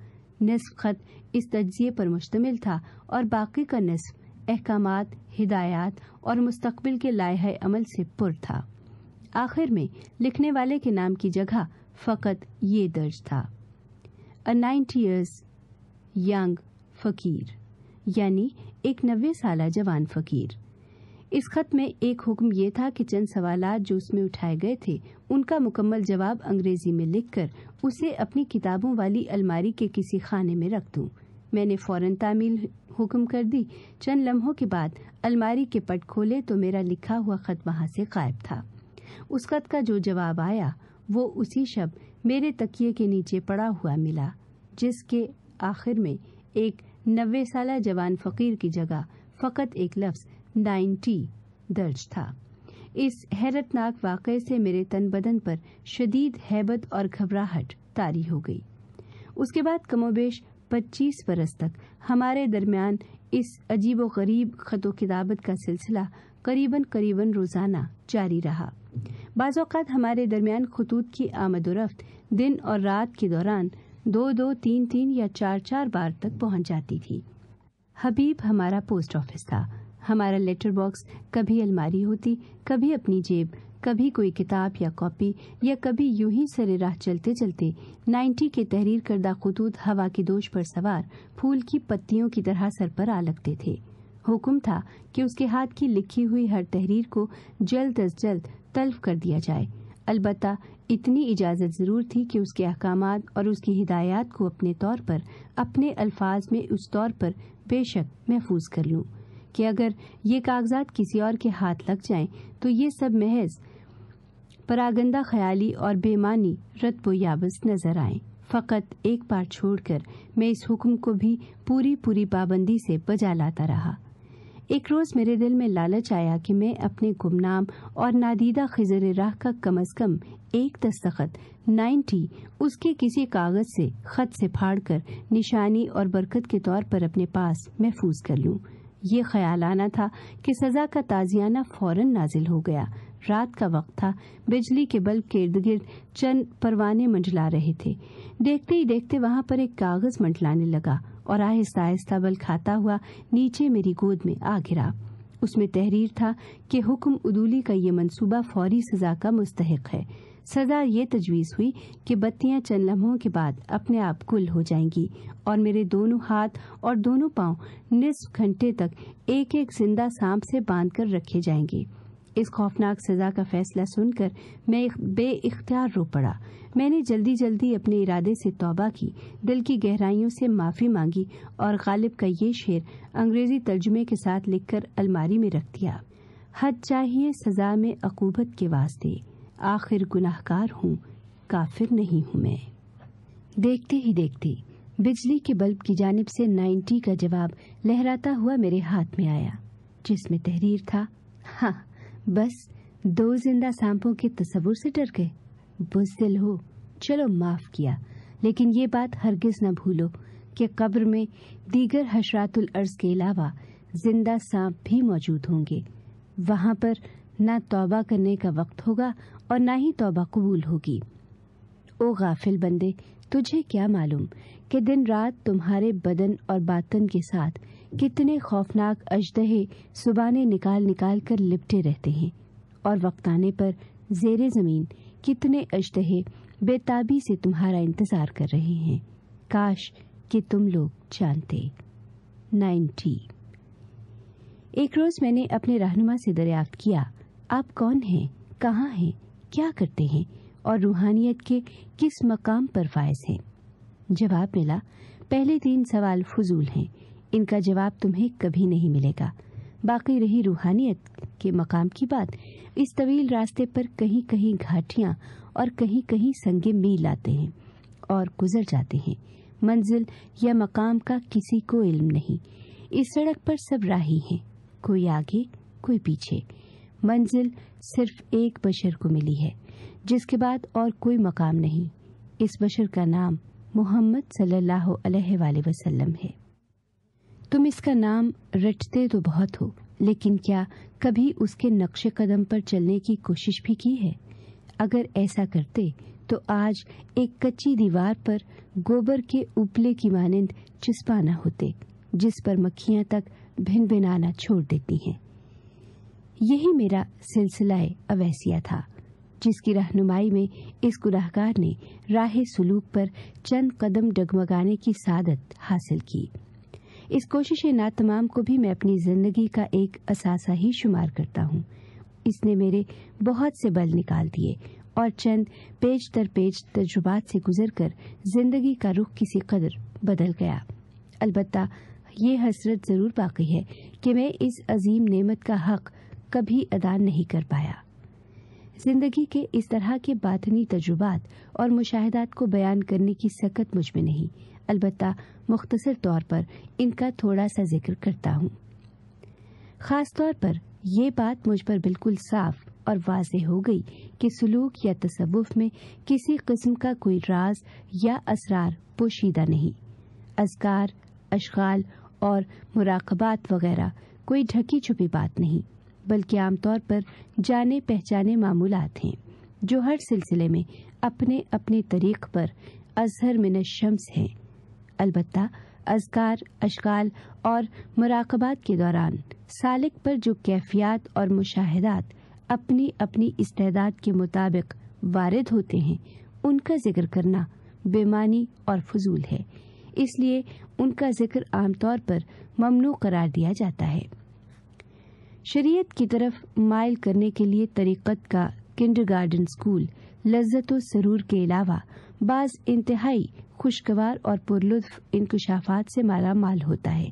नसफ खत इस तजिए पर मुश्तमिल था और बाकी का नस्फ अहकाम हिदायत और मुस्तबिल के लाह अमल से पुर था आखिर में लिखने वाले के नाम की जगह फ़कत ये दर्ज था अ नाइन्टी ईयर्स यंग फकीर यानी एक नब्बे साल जवान फकीर इस खत में एक हुक्म ये था कि चंद सवाल जो उसमें उठाए गए थे उनका मुकम्मल जवाब अंग्रेजी में लिखकर उसे अपनी किताबों वाली अलमारी के किसी खाने में रख दूं। मैंने फौरन तामील हुक्म कर दी चंद लम्हों के बाद अलमारी के पट खोले तो मेरा लिखा हुआ खत वहां से गायब था उस खत का जो जवाब आया वो उसी शब मेरे तकिए के नीचे पड़ा हुआ मिला जिसके आखिर में एक नब्बे साल जवान फकीर की जगह फकत एक लफ्ज नाइन्टी दर्ज था इस हैरतनाक वाक़े से मेरे तन बदन पर शदीद हैबत और घबराहट तारी हो गई उसके बाद कमोबेश 25 बरस तक हमारे दरमियान इस अजीब व गरीब खतो किताबत का सिलसिला करीबन करीबन रोजाना जारी रहा बाज़ात हमारे दरमियान खतूत की आमदोरफ्त दिन और रात के दौरान दो दो तीन तीन या चार चार बार तक पहुंच जाती थी हबीब हमारा पोस्ट ऑफिस था हमारा लेटर बॉक्स कभी अलमारी होती कभी अपनी जेब कभी कोई किताब या कॉपी या कभी यूं ही सरेराह चलते चलते नाइन्टी के तहरीर करदा खतूत हवा के दोष पर सवार फूल की पत्तियों की तरह सर पर आ लगते थे हुक्म था कि उसके हाथ की लिखी हुई हर तहरीर को जल्द अज जल्द तल्फ कर दिया जाए अलबत् इतनी इजाज़त ज़रूर थी कि उसके अहकाम और उसकी हिदायत को अपने तौर पर अपने अल्फाज में उस तौर पर बेशक महफूज कर लूँ कि अगर ये कागजात किसी और के हाथ लग जाएं तो ये सब महज परागंदा ख्याली और बेमानी रतब याबस नजर आए फ़कत एक बार छोड़कर मैं इस हुक्म को भी पूरी पूरी पाबंदी से बजा लाता रहा एक रोज मेरे दिल में लालच आया कि मैं अपने गुमनाम और नादीदा खिजर राह का कम अज कम एक दस्तखत नाइन्टी उसके किसी कागज से खत से फाड़ कर निशानी और बरकत के तौर पर अपने पास महफूज कर लूँ ये ख्याल आना था कि सजा का ताजियाना फौरन नाजिल हो गया रात का वक्त था बिजली के बल्ब के इर्द गिर्द चंद परवाने मंडला रहे थे देखते ही देखते वहाँ पर एक कागज मंडलाने लगा और आहिस्ता आहिस्ता बल खाता हुआ नीचे मेरी गोद में आ गिरा उसमें तहरीर था कि हुक्म उदूली का ये मंसूबा फौरी सजा का मुस्तक है सजा ये तजवीज़ हुई कि बत्तियां चंद लम्हों के बाद अपने आप गुल हो जाएंगी और मेरे दोनों हाथ और दोनों पांव निसफ घंटे तक एक एक जिंदा सांप से बांध कर रखे जाएंगे इस खौफनाक सजा का फैसला सुनकर मैं बे इख्तियार रो पड़ा मैंने जल्दी जल्दी अपने इरादे से तौबा की दिल की गहराइयों से माफ़ी मांगी और गालिब का ये शेर अंग्रेजी तर्जुमे के साथ लिखकर अलमारी में रख दिया हद चाहिए सजा में अकूबत के वास्ते आखिर गुनाहकार हूँ काफिर नहीं हूँ मैं देखते ही देखते बिजली के बल्ब की जानब से 90 का जवाब लहराता हुआ मेरे हाथ में आया जिसमें तहरीर था हाँ बस दो जिंदा सांपों के तस्वुर से डर गए बुजदिल हो चलो माफ किया लेकिन ये बात हरगिज न भूलो कि कब्र में दीगर हशरातुल अर्ज के अलावा जिंदा सांप भी मौजूद होंगे वहां पर ना तौबा करने का वक्त होगा और ना ही तौबा कबूल होगी ओ गाफिल बंदे तुझे क्या मालूम कि दिन रात तुम्हारे बदन और बातन के साथ कितने खौफनाक अजदहे सुबाने निकाल निकाल कर लिपटे रहते हैं और वक्त आने पर जेर ज़मीन कितने अजदहे बेताबी से तुम्हारा इंतज़ार कर रहे हैं काश कि तुम लोग जानते नाइन्टी एक रोज़ मैंने अपने रहनुमा से दरियाफ्त किया आप कौन हैं कहाँ हैं क्या करते हैं और रूहानियत के किस मकाम पर फायज हैं जवाब मिला पहले तीन सवाल फजूल हैं इनका जवाब तुम्हें कभी नहीं मिलेगा बाकी रही रूहानियत के मकाम की बात इस तवील रास्ते पर कहीं कहीं घाटियां और कहीं कहीं संगे मील आते हैं और गुजर जाते हैं मंजिल या मकाम का किसी को इल्म नहीं इस सड़क पर सब राही हैं कोई आगे कोई पीछे मंजिल सिर्फ एक बशर को मिली है जिसके बाद और कोई मकाम नहीं इस बशर का नाम मोहम्मद सल्लल्लाहु अलैहि वसल्लम है तुम इसका नाम रटते तो बहुत हो लेकिन क्या कभी उसके नक्शे कदम पर चलने की कोशिश भी की है अगर ऐसा करते तो आज एक कच्ची दीवार पर गोबर के उपले की मानंद चिस्पाना होते जिस पर मक्खियां तक भिन भिनाना छोड़ देती हैं यही मेरा सिलसिला अवैसिया था जिसकी रहनुमाई में इस गुनाहगार ने राह सुलूक पर चंद कदम डगमगाने की सादत हासिल की इस कोशिश ना तमाम को भी मैं अपनी जिंदगी का एक असासा ही शुमार करता हूँ इसने मेरे बहुत से बल निकाल दिए और चंद पेज दर पेज तजुबात से गुजर कर जिंदगी का रुख किसी कदर बदल गया अलबत्ता ये हसरत ज़रूर बाकी है कि मैं इस अजीम नेमत का हक कभी अदा नहीं कर पाया जिंदगी के इस तरह के बातनी तजुबात और मुशाहदात को बयान करने की सकत मुझ में नहीं अलबत् मुख्तर तौर पर इनका थोड़ा सा जिक्र करता हूँ ख़ास तौर पर यह बात मुझ पर बिल्कुल साफ और वाज हो गई कि सलूक या तसवुफ में किसी किस्म का कोई राज या असरार पोशीदा नहीं अजगार अशगाल और मुराकबात वगैरह कोई ढकी छुपी बात नहीं बल्कि आमतौर पर जाने पहचाने मामूलत हैं जो हर सिलसिले में अपने अपने तरीक पर अजहर मिनशम्स शम्स हैं अलबत् अजगार अशकाल और मराकबात के दौरान सालिक पर जो कैफियात और मुशाहदात अपनी अपनी इस्तेदाद के मुताबिक वारद होते हैं उनका जिक्र करना बेमानी और फजूल है इसलिए उनका जिक्र आमतौर पर ममनू करार दिया जाता है शरीयत की तरफ माइल करने के लिए तरीक़त का गार्डन स्कूल लज्जत सरूर के अलावा बाज इंतहाई खुशगवार और पुरलुत्फ इंकशाफात से माला माल होता है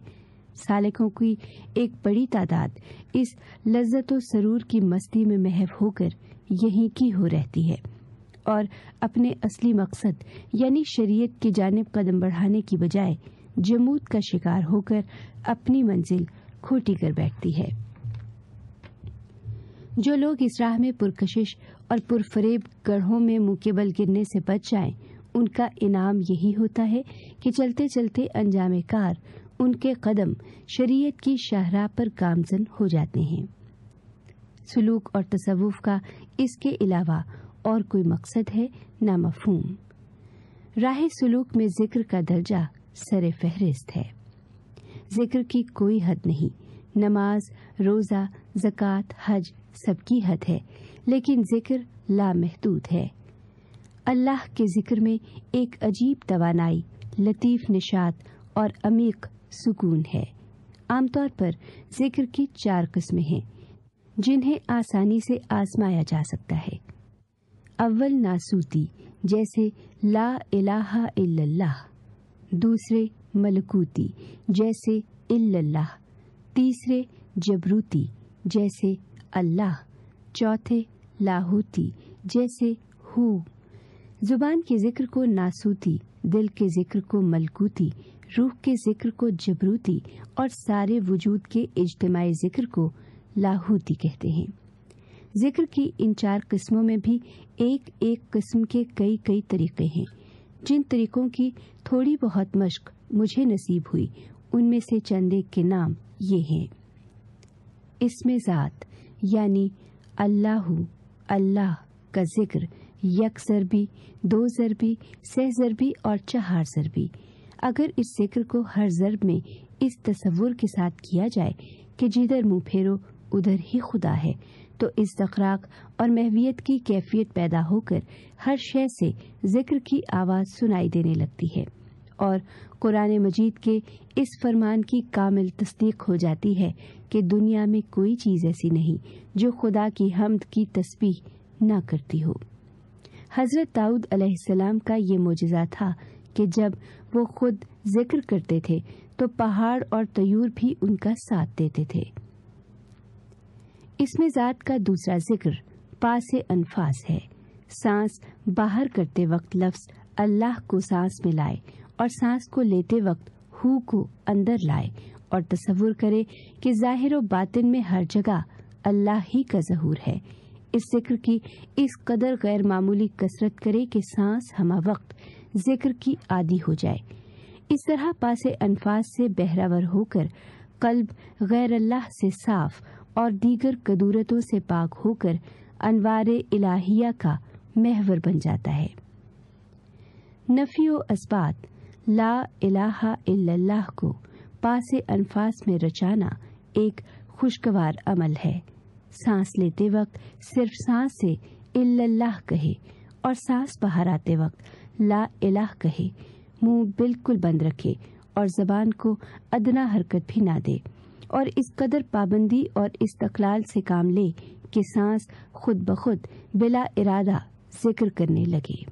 सालिकों की एक बड़ी तादाद इस लज्जत सरूर की मस्ती में महव होकर यहीं की हो रहती है और अपने असली मकसद यानी शरीयत की जानब कदम बढ़ाने की बजाय जमूत का शिकार होकर अपनी मंजिल खोटी कर बैठती है जो लोग इस राह में पुरकशिश और पुरफरेब गढ़ों में मुकेबल गिरने से बच जाएं, उनका इनाम यही होता है कि चलते चलते अंजाम कार उनके कदम शरीयत की शाहराह पर गामजन हो जाते हैं सलूक और तसवुफ का इसके अलावा और कोई मकसद है ना मफहूम राह सलूक में जिक्र का दर्जा सर फहरिस्त है जिक्र की कोई हद नहीं नमाज रोज़ा जक़ात हज सबकी हद है लेकिन जिक्र लामहदूद है अल्लाह के जिक्र में एक अजीब तवानाई लतीफ़ निशात और अमीक सुकून है आमतौर पर जिक्र की चार किस्में हैं जिन्हें आसानी से आजमाया जा सकता है अव्वल नासूती जैसे ला इलाहा इल्लल्लाह दूसरे मलकूती जैसे इल्लल्लाह तीसरे जबरूती जैसे अल्लाह चौथे लाहूती जैसे हु जुबान के जिक्र को नासूती दिल के जिक्र को मलकूती रूह के जिक्र को जबरूती और सारे वजूद के इजतमाही जिक्र को लाहूती कहते हैं जिक्र की इन चार किस्मों में भी एक एक किस्म के कई कई तरीके हैं जिन तरीकों की थोड़ी बहुत मश्क मुझे नसीब हुई उनमें से चंदे के नाम ये हैं इसमें ज़ात यानी अल्लाह अल्लाह का जिक्र यक जरबी दो जरबी सह जरबी और चार जरबी अगर इस जिक्र को हर जरब में इस तस्वुर के साथ किया जाए कि जिधर मुंह फेरो उधर ही खुदा है तो इस तखराक और महवियत की कैफियत पैदा होकर हर शय से जिक्र की आवाज़ सुनाई देने लगती है और कुरान मजीद के इस फरमान की कामिल तस्दीक हो जाती है कि दुनिया में कोई चीज़ ऐसी नहीं जो खुदा की हमद की तस्वीर न करती हो हज़रत दाऊद अलैहिस्सलाम का ये मुजज़ा था कि जब वो खुद जिक्र करते थे तो पहाड़ और तयूर भी उनका साथ देते थे इसमें ज़ात का दूसरा जिक्र पास अनफास है सांस बाहर करते वक्त लफ्ज अल्लाह को सांस में लाए और सांस को लेते वक्त हु को अंदर लाए और तस्वुर करे कि जाहिर बातिन में हर जगह अल्लाह ही का जहूर है इस जिक्र की इस कदर गैर मामूली कसरत करे कि सांस हमा वक्त जिक्र की आदि हो जाए इस तरह पासे अनफाज से बहरावर होकर कल्ब गैर अल्लाह से साफ और दीगर कदूरतों से पाक होकर अनवार इलाहिया का महवर बन जाता है नफी व इस्बात ला इलाहा इल्लल्लाह को पास अनफास में रचाना एक खुशगवार अमल है सांस लेते वक्त सिर्फ सांस से इल्लल्लाह कहे और सांस बाहर आते वक्त ला इलाह कहे मुंह बिल्कुल बंद रखे और जबान को अदना हरकत भी ना दे और इस कदर पाबंदी और इस्तकलाल से काम ले कि सांस खुद ब खुद बिला इरादा जिक्र करने लगे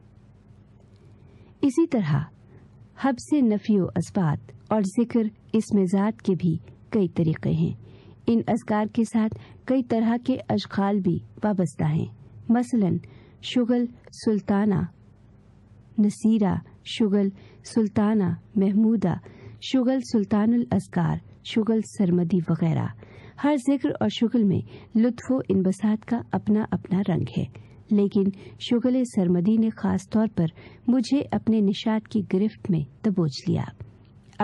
इसी तरह हब से नफी व और जिक्र इस मिजाज के भी कई तरीक़े हैं इन असकार के साथ कई तरह के अशखाल भी वाबस्ता हैं मसलन शुगल सुल्ताना नसीरा शुगल सुल्ताना महमूदा शुगल सुल्तान असकार शुगल सरमदी वगैरह हर जिक्र और शुगल में लुत्फ इनबसात का अपना अपना रंग है लेकिन शुगले सरमदी ने खास तौर पर मुझे अपने निशात की गिरफ्त में दबोच लिया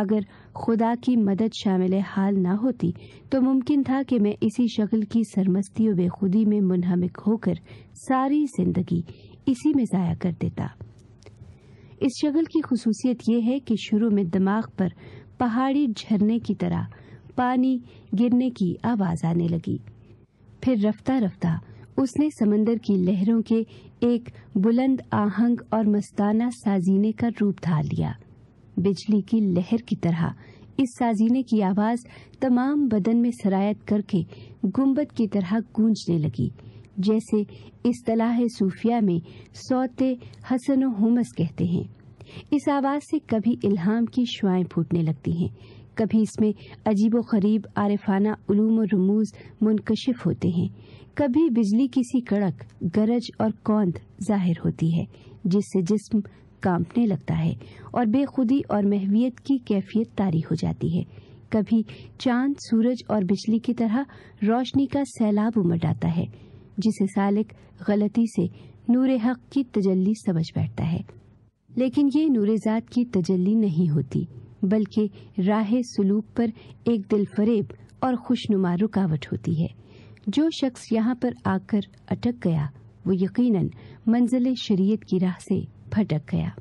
अगर खुदा की मदद शामिल हाल ना होती तो मुमकिन था कि मैं इसी शक्ल की सरमस्ती और बेखुदी में मुनहमिक होकर सारी जिंदगी इसी में ज़ाया कर देता इस शक्ल की खसूसियत यह है कि शुरू में दिमाग पर पहाड़ी झरने की तरह पानी गिरने की आवाज़ आने लगी फिर रफ्ता रफ्ता उसने समंदर की लहरों के एक बुलंद आहंग और मस्ताना साजीने का रूप धार लिया बिजली की लहर की तरह इस साजीने की आवाज तमाम बदन में सरायत करके गुंबद की तरह गूंजने लगी जैसे तलाह सूफिया में सौते हसन हुमस कहते हैं इस आवाज से कभी इल्हाम की शुआएं फूटने लगती हैं कभी इसमें अजीबो गरीब आरिफाना उलूम और रमूज मुनकशिफ होते हैं कभी बिजली की सी कड़क गरज और कौंध जाहिर होती है जिससे जिस्म कांपने लगता है और बेखुदी और महवियत की कैफियत तारी हो जाती है कभी चांद सूरज और बिजली की तरह रोशनी का सैलाब उमड़ आता है जिसे सालिक गलती से नूर हक की तजल्ली समझ बैठता है लेकिन ये जात की तजल्ली नहीं होती बल्कि राह सलूक पर एक दिलफरेब और खुशनुमा रुकावट होती है जो शख्स यहाँ पर आकर अटक गया वो यकीनन मंजिल शरीयत की राह से भटक गया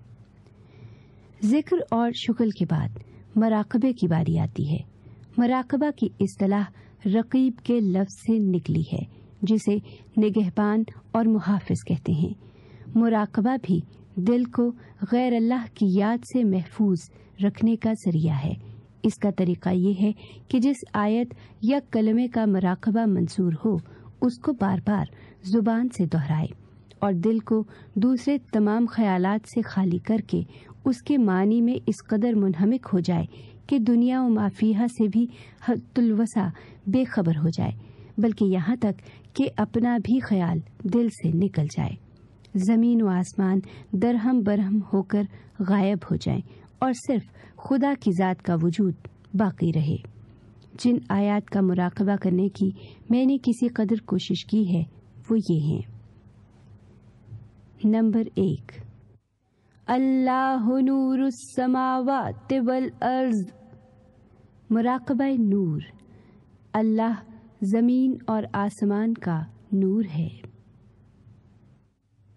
जिक्र और शुक्ल के बाद मराकबे की बारी आती है मराकबा की असलाह रकीब के लफ्ज से निकली है जिसे निगहबान और मुहाफिज कहते हैं मुराकबा भी दिल को गैर अल्लाह की याद से महफूज रखने का जरिया है इसका तरीका ये है कि जिस आयत या कलमे का मराकबा मंसूर हो उसको बार बार जुबान से दोहराए और दिल को दूसरे तमाम ख्याल से खाली करके उसके मानी में इस कदर मुनहमिक हो जाए कि दुनिया व माफिया से भी तुलवसा बेखबर हो जाए बल्कि यहाँ तक कि अपना भी ख्याल दिल से निकल जाए ज़मीन व आसमान दरहम बरहम होकर गायब हो जाए और सिर्फ खुदा की ज़ात का वजूद बाकी रहे जिन आयात का मुराकबा करने की मैंने किसी कदर कोशिश की है वो ये हैं नंबर एक अल्लाह नूर समावत अर्ज मुराकबा नूर अल्लाह ज़मीन और आसमान का नूर है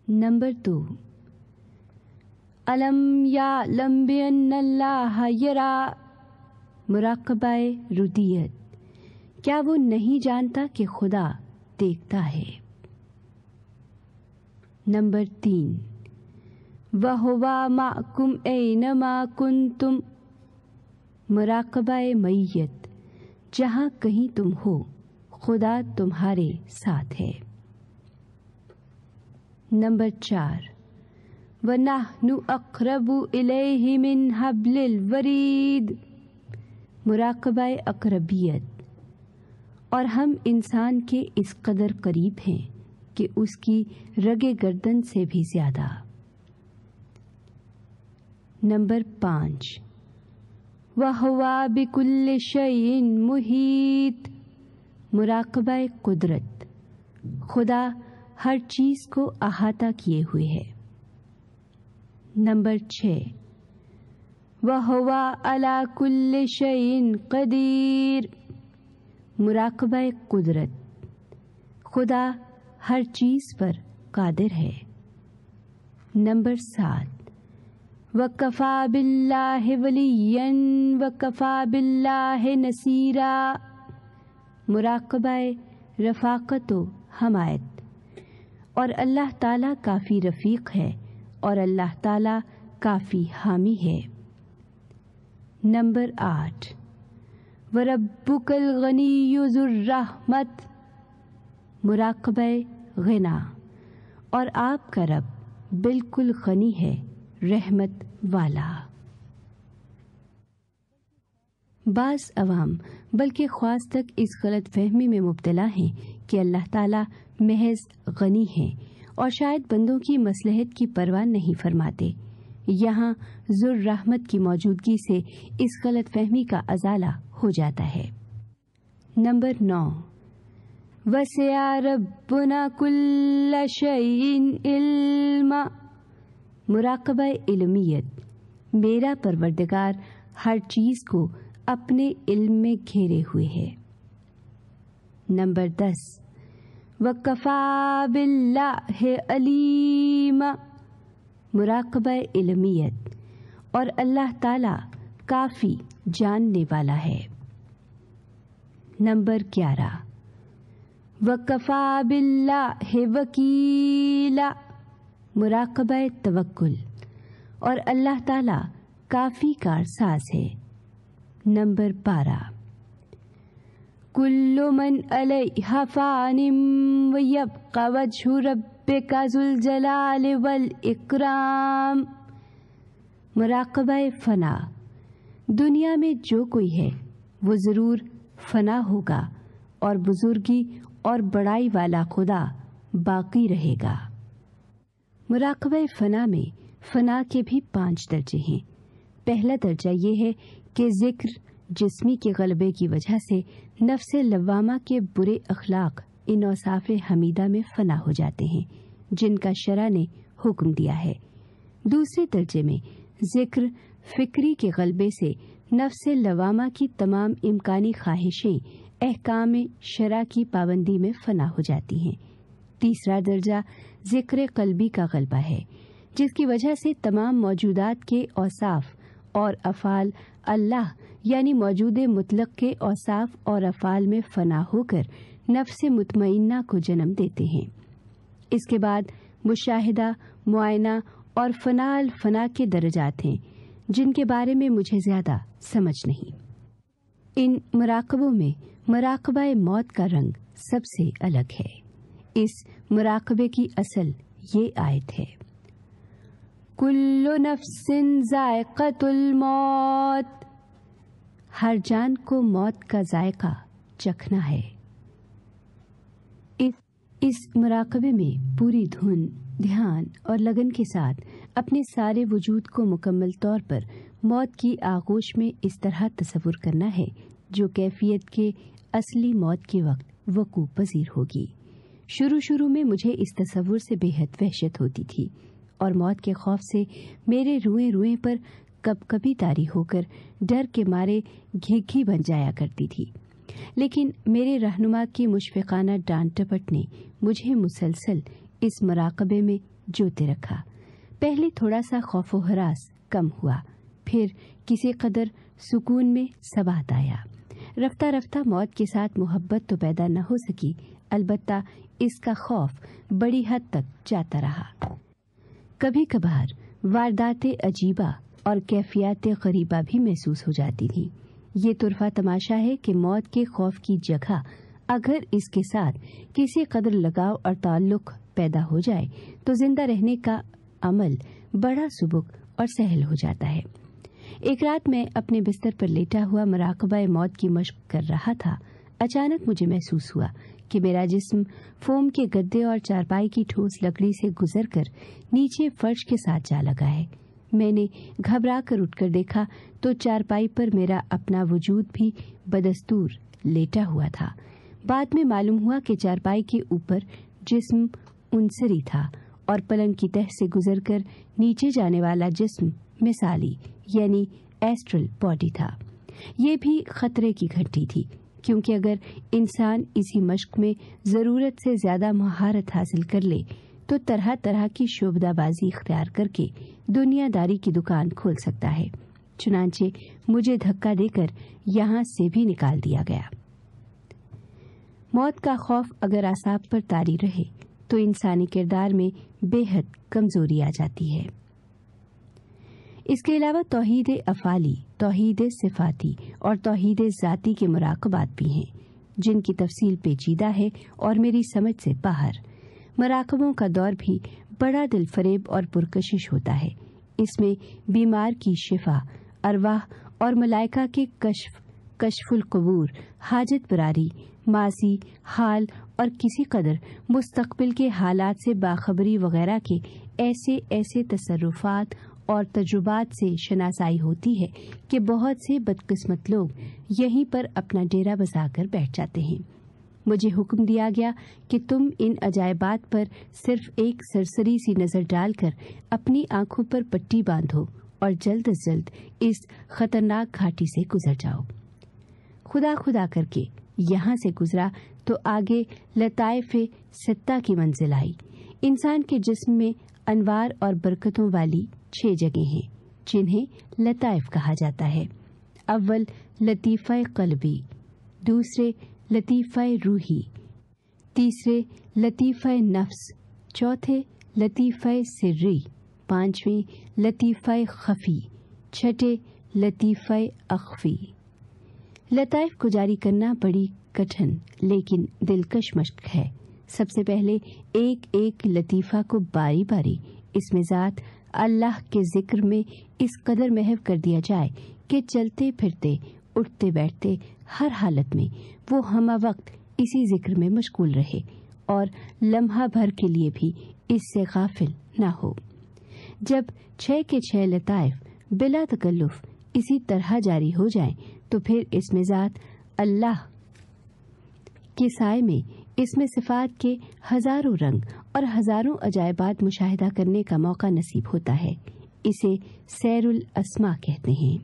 नंबर दो तो, अलम या लम्बियल्लाह यरा मुराकबा रुदियत क्या वो नहीं जानता कि खुदा देखता है नंबर तीन वहवा माकुम ए नमा कुन तुम मुराकबा मैयत जहाँ कहीं तुम हो खुदा तुम्हारे साथ है नंबर चार वनाहनु अकरबु इलेहि हबलिल वरीद मुराकबा अकरबियत और हम इंसान के इस कदर करीब हैं कि उसकी रगे गर्दन से भी ज़्यादा नंबर पाँच वह हुआ बिकुल्ल शयन मुहित मुराकबा कुदरत खुदा हर चीज़ को अहाता किए हुए है नंबर छः वहवा अला कुल्ल शयन कदीर मुराकब कुदरत खुदा हर चीज़ पर कादिर है नंबर सात वकफ़ा बिल्लाह वली वकफ़ा है नसीरा मुराकब रफाकत हमायत और अल्लाह ताला काफ़ी रफ़ीक है और अल्लाह ताला काफ़ी हामी है नंबर आठ वरबुकल गनीजुर्रहमत मुराकब गना और आपका रब बिल्कुल गनी है रहमत वाला बास अवाम बल्कि ख़्वास तक इस गलत फहमी में मुबतला हैं कि अल्लाह ताला महज गनी हैं और शायद बंदों की मसलहत की परवाह नहीं फरमाते यहाँ जुर रहमत की मौजूदगी से इस गलत फहमी का अजाला हो जाता है नंबर नौ वसया रबना कुल्ल इल्मा मुराकब इलमियत मेरा परवरदगार हर चीज को अपने इल्म में घेरे हुए है नंबर दस वकफ़ा बिल्ला अलीम मुराकब इलमियत और अल्लाह ताला काफ़ी जानने वाला है नंबर ग्यारह वकफ़ा बिल्ला वकीला मुराकब तवक्ल और अल्लाह ताला काफ़ी कारसाज है नंबर बारह कुल्लु मन अलैहा फानिम व यबका वजहु रब्बिका जुल जलाल वल इकराम मराकबा फना दुनिया में जो कोई है वो ज़रूर फना होगा और बुजुर्गी और बड़ाई वाला खुदा बाकी रहेगा मुराकब फना में फना के भी पांच दर्जे हैं पहला दर्जा ये है कि जिक्र जिसमी के गलबे की वजह से नफ्स लवामा के बुरे अखलाक इन औसाफ हमीदा में फना हो जाते हैं जिनका शरा ने हुक्म दिया है दूसरे दर्जे में जिक्र फिक्री के गलबे से नफ्स लवामा की तमाम इम्कानी ख्वाहिशें अहकाम शरा की पाबंदी में फना हो जाती हैं तीसरा दर्जा जिक्र कल्बी का गलबा है जिसकी वजह से तमाम मौजूदात के औसाफ और अफाल अल्लाह यानी मौजूद मुतलक के औसाफ और अफ़ाल में फ़ना होकर नफ्स मुतमना को जन्म देते हैं इसके बाद मुशाहिदा मुआयना और फ़नाल फ़ना के दर्जात हैं जिनके बारे में मुझे ज़्यादा समझ नहीं इन मराकबों में मराकबा मौत का रंग सबसे अलग है इस मराकबे की असल ये आयत है कुल्लु नफ्सिन जायकतुल मौत हर जान को मौत का जायका चखना है इस इस मुराकबे में पूरी धुन ध्यान और लगन के साथ अपने सारे वजूद को मुकम्मल तौर पर मौत की आगोश में इस तरह तस्वुर करना है जो कैफियत के असली मौत के वक्त वकू पजीर होगी शुरू शुरू में मुझे इस तस्वुर से बेहद वहशत होती थी और मौत के खौफ से मेरे रुए रुए पर कब कभी तारी होकर डर के मारे घिघी बन जाया करती थी लेकिन मेरे रहनुमा की मुशफिकाना डांट टपट ने मुझे मुसलसल इस मराकबे में जोते रखा पहले थोड़ा सा खौफो हरास कम हुआ फिर किसी कदर सुकून में सबात आया रफ्ता रफ्ता मौत के साथ मोहब्बत तो पैदा न हो सकी अलबत्ता इसका खौफ बड़ी हद तक जाता रहा कभी कभार वारदात अजीबा और कैफियत गरीबा भी महसूस हो जाती थी ये तुरफा तमाशा है कि मौत के खौफ की जगह अगर इसके साथ किसी कदर लगाव और ताल्लुक पैदा हो जाए तो जिंदा रहने का अमल बड़ा सुबुक और सहल हो जाता है एक रात मैं अपने बिस्तर पर लेटा हुआ मराकबा मौत की मशक कर रहा था अचानक मुझे महसूस हुआ कि मेरा जिस्म फोम के गद्दे और चारपाई की ठोस लकड़ी से गुजरकर नीचे फर्श के साथ जा लगा है मैंने घबरा कर उठकर देखा तो चारपाई पर मेरा अपना वजूद भी बदस्तूर लेटा हुआ था बाद में मालूम हुआ कि चारपाई के ऊपर जिस्म उनसरी था और पलंग की तह से गुजरकर नीचे जाने वाला जिस्म मिसाली यानी एस्ट्रल बॉडी था ये भी खतरे की घंटी थी क्योंकि अगर इंसान इसी मश्क में ज़रूरत से ज़्यादा महारत हासिल कर ले तो तरह तरह की शोबदाबाजी इख्तियार करके दुनियादारी की दुकान खोल सकता है चुनाचे मुझे धक्का देकर यहां से भी निकाल दिया गया मौत का खौफ अगर आसाब पर तारी रहे तो इंसानी किरदार में बेहद कमजोरी आ जाती है इसके अलावा तोहद अफाली तोहद सिफाती और तोहद ज़ाती के मराकबात भी हैं जिनकी तफसील पेचीदा है और मेरी समझ से बाहर मराकबों का दौर भी बड़ा दिलफरेब और पुरकशिश होता है इसमें बीमार की शिफा अरवाह और मलाइका के कशफ कशफुलकबूर हाजत बरारी माजी हाल और किसी कदर मुस्तबिल के हालात से बाखबरी वगैरह के ऐसे ऐसे तसरुफात और तजुर्बात से शनासाई होती है कि बहुत से बदकिस्मत लोग यहीं पर अपना डेरा बसाकर बैठ जाते हैं मुझे हुक्म दिया गया कि तुम इन अजायबात पर सिर्फ एक सरसरी सी नज़र डालकर अपनी आंखों पर पट्टी बांधो और जल्द अज जल्द इस खतरनाक घाटी से गुजर जाओ खुदा खुदा करके यहाँ से गुजरा तो आगे लताइफ सत्ता की मंजिल आई इंसान के जिस्म में अनवार और बरकतों वाली छह जगह हैं जिन्हें लताइफ कहा जाता है अव्वल लतीफ़ा कलबी दूसरे लतीफ़ा रूही तीसरे लतीफ़ा नफ्स चौथे लतीफ़ा सिर्री पांचवें लतीफ़ा खफ़ी छठे लतीफ़ा अखफ़ी लताइफ जारी करना बड़ी कठिन लेकिन दिलकश मश्क है सबसे पहले एक एक लतीफ़ा को बारी बारी इसमें ज़ात अल्लाह के जिक्र में इस कदर महव कर दिया जाए कि चलते फिरते उठते बैठते हर हालत में वो हम वक्त इसी जिक्र में मशगूल रहे और लम्हा भर के लिए भी इससे गाफिल ना हो जब छः के छः लताइफ बिला तकल्लुफ इसी तरह जारी हो जाए तो फिर इसमें ज़ात अल्लाह के साय में इसमें सिफात के हजारों रंग और हजारों अजायबात मुशाहिदा करने का मौका नसीब होता है इसे सैरुल असमा कहते हैं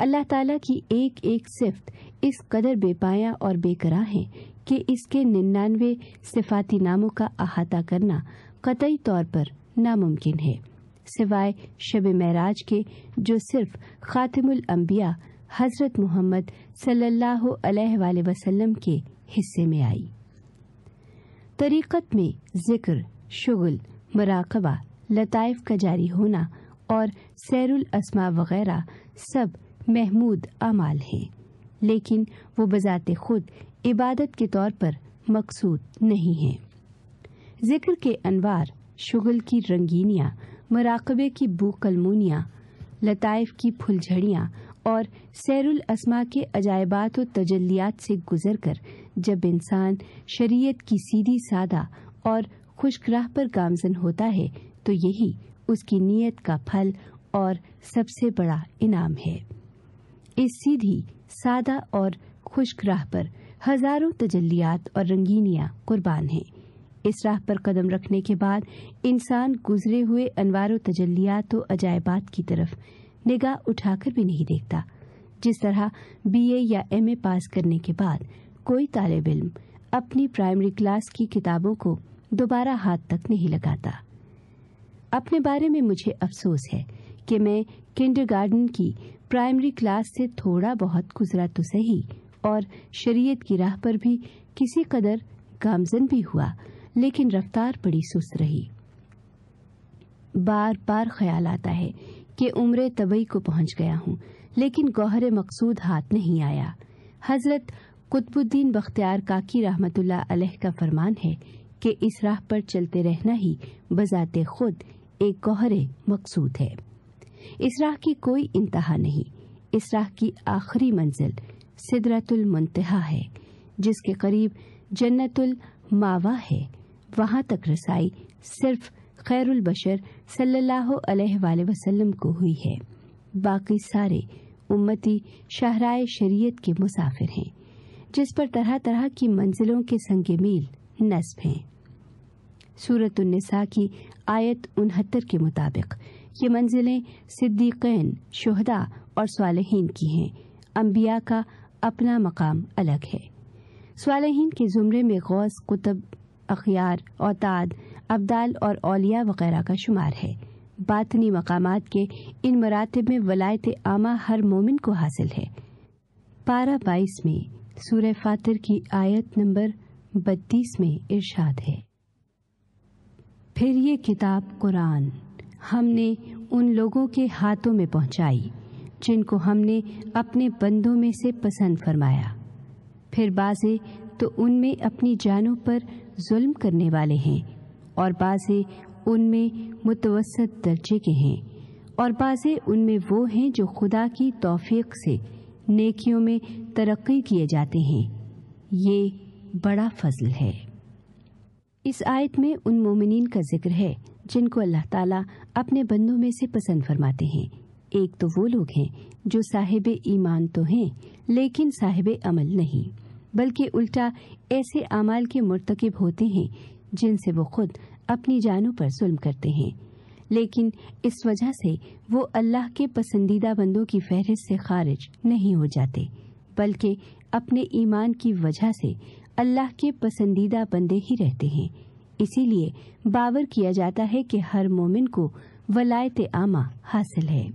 अल्लाह ताला की एक एक सिफ्त इस कदर बेपाया और बेकरा है कि इसके निन्यानवे सिफाती नामों का अहाता करना कतई तौर पर नामुमकिन है सिवाय शब महराज के जो सिर्फ खातिमुल अम्बिया हजरत मोहम्मद सल्लल्लाहु अलैहि वसल्लम के हिस्से में आई तरीक़त में ज़िक्र शुगल मराकबा लताइफ का जारी होना और सैरुल असमा वगैरह सब महमूद अमाल हैं लेकिन वो बजात खुद इबादत के तौर पर मकसूद नहीं हैं जिक्र के अनवार शुगल की रंगीनियाँ मराकबे की बूकलमूनियाँ लताइफ की फुलझड़ियाँ और सैरुल असमा के अजायबात व तजलियात से गुजरकर जब इंसान शरीयत की सीधी सादा और खुशग्राह राह पर गामजन होता है तो यही उसकी नीयत का फल और सबसे बड़ा इनाम है इस सीधी सादा और खुशग्राह राह पर हजारों तजलियात और रंगीनियां कुर्बान हैं इस राह पर कदम रखने के बाद इंसान गुजरे हुए अनवारों तजलियात व अजायबात की तरफ निगाह उठाकर भी नहीं देखता जिस तरह बीए या एमए पास करने के बाद कोई तालब इम अपनी प्राइमरी क्लास की किताबों को दोबारा हाथ तक नहीं लगाता अपने बारे में मुझे अफसोस है कि मैं गार्डन की प्राइमरी क्लास से थोड़ा बहुत गुजरा तो सही और शरीयत की राह पर भी किसी कदर गामजन भी हुआ लेकिन रफ्तार बड़ी सुस्त रही बार बार ख्याल आता है कि उम्र तबई को पहुंच गया हूं लेकिन गौहरे मकसूद हाथ नहीं आया हजरत कुतबुद्दीन बख्तियार काकी रहमतुल्लाह का फरमान है कि इस राह पर चलते रहना ही बजाते खुद एक गहरे मकसूद है इस राह की कोई इंतहा नहीं इस राह की आखिरी मंजिल सिदरतुल मुंतहा है जिसके करीब जन्नतुल मावा है वहां तक रसाई सिर्फ खैरुल बशर सल्लल्लाहु अलैहि वसल्लम को हुई है बाकी सारे उम्मती शाहराय शरीयत के मुसाफिर हैं जिस पर तरह तरह की मंजिलों के संगे मील नस्ब हैं सूरत उन्निसा की आयत उनहत्तर के मुताबिक ये मंजिलें सिद्दीकैन शहदा और स्वालहीन की हैं अम्बिया का अपना मकाम अलग है स्वालहीन के जुमरे में गौस कुतब अखियार औताद अब्दाल और औलिया वगैरह का शुमार है बातनी मकामात के इन मरातब में वलायत आमा हर मोमिन को हासिल है पारा बाईस में सूर्य फातर की आयत नंबर बत्तीस में इरशाद है फिर ये किताब कुरान हमने उन लोगों के हाथों में पहुंचाई जिनको हमने अपने बंदों में से पसंद फरमाया फिर बाजे तो उनमें अपनी जानों पर जुल्म करने वाले हैं और बाजे उनमें मुतवसत दर्जे के हैं और बाजे उनमें वो हैं जो खुदा की तोफीक से नेकियों में तरक्की किए जाते हैं ये बड़ा फजल है इस आयत में उन मोमिन का जिक्र है जिनको अल्लाह ताला अपने बंदों में से पसंद फरमाते हैं एक तो वो लोग हैं जो साहिब ईमान तो हैं लेकिन साहिब अमल नहीं बल्कि उल्टा ऐसे अमाल के मरतकब होते हैं जिनसे वो खुद अपनी जानों पर जुल्म करते हैं लेकिन इस वजह से वो अल्लाह के पसंदीदा बंदों की फहरिस्त से खारिज नहीं हो जाते बल्कि अपने ईमान की वजह से अल्लाह के पसंदीदा बंदे ही रहते हैं इसीलिए बावर किया जाता है कि हर मोमिन को वलायत आमा हासिल है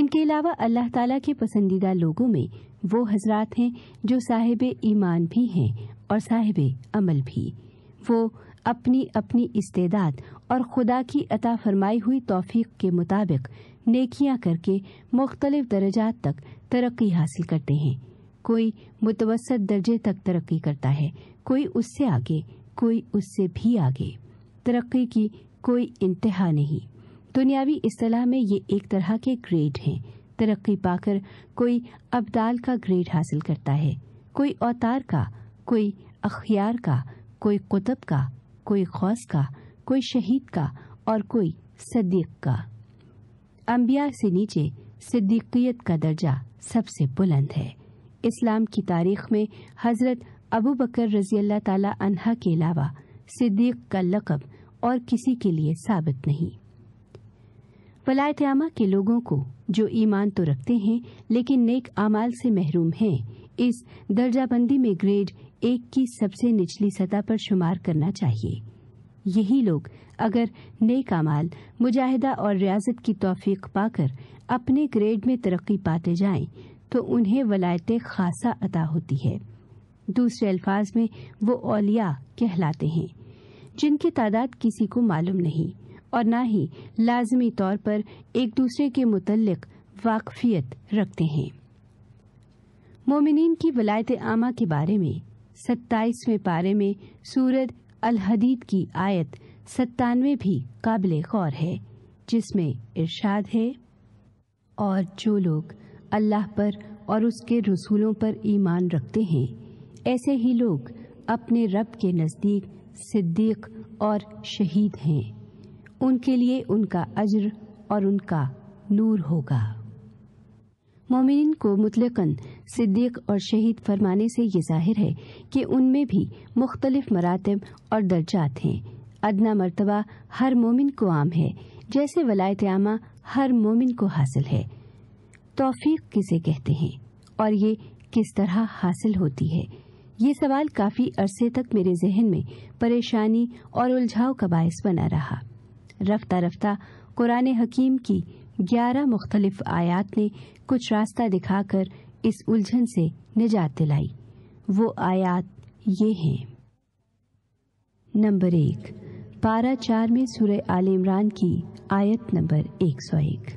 इनके अलावा अल्लाह ताला के पसंदीदा लोगों में वो हजरात हैं जो साहिब ईमान भी हैं और साहिब अमल भी वो अपनी अपनी इस्तेदाद और खुदा की अता फरमाई हुई तोफ़ी के मुताबिक नेकियां करके मुख्तलिफ दर्जात तक तरक्की हासिल करते हैं कोई मुतवसत दर्जे तक तरक्की करता है कोई उससे आगे कोई उससे भी आगे तरक्की की कोई इंतहा नहीं दुनियावी असलाह में ये एक तरह के ग्रेड हैं तरक्की पाकर कोई अबदाल का ग्रेड हासिल करता है कोई अवतार का कोई अखियार का कोई कुतब का कोई खौस का कोई शहीद का और कोई सदीक का अम्बिया से नीचे सिद्दीकियत का दर्जा सबसे बुलंद है इस्लाम की तारीख में हजरत अबू बकर रजी अल्लाह तला अनहा के अलावा सिद्दीक का लकब और किसी के लिए साबित नहीं वलायत आमा के लोगों को जो ईमान तो रखते हैं लेकिन नेक आमाल से महरूम हैं इस दर्जाबंदी में ग्रेड एक की सबसे निचली सतह पर शुमार करना चाहिए यही लोग अगर नेक अमाल मुजाहिदा और रियाजत की तोफीक पाकर अपने ग्रेड में तरक्की पाते जाएं तो उन्हें वलायत खासा अता होती है दूसरे अल्फाज में वो औलिया कहलाते हैं जिनकी तादाद किसी को मालूम नहीं और ना ही लाजमी तौर पर एक दूसरे के मुतलक वाकफियत रखते हैं मोमिन की वलायत आमा के बारे में सत्ताईसवें पारे में सूरत अलहदीद की आयत सत्तानवे भी काबिल गौर है जिसमें इरशाद है और जो लोग अल्लाह पर और उसके रसूलों पर ईमान रखते हैं ऐसे ही लोग अपने रब के नज़दीक सिद्दीक और शहीद हैं उनके लिए उनका अज्र और उनका नूर होगा मोमिन को मुतलकन सिद्दीक और शहीद फरमाने से ये जाहिर है कि उनमें भी मुख्तलिफ मरातब और दर्जात हैं अदना मरतबा हर मोमिन को आम है जैसे वलायत आमा हर मोमिन को हासिल है तोफीक किसे कहते हैं और ये किस तरह हासिल होती है ये सवाल काफी अरसे तक मेरे जहन में परेशानी और उलझाव का बायस बना रहा रफ्ता रफ्ता कुरान हकीम की ग्यारह मुख्तलिफ आयात ने कुछ रास्ता दिखाकर इस उलझन से निजात दिलाई वो आयात ये हैं नंबर एक पारा चार में सूर्य आल इमरान की आयत नंबर एक सौ एक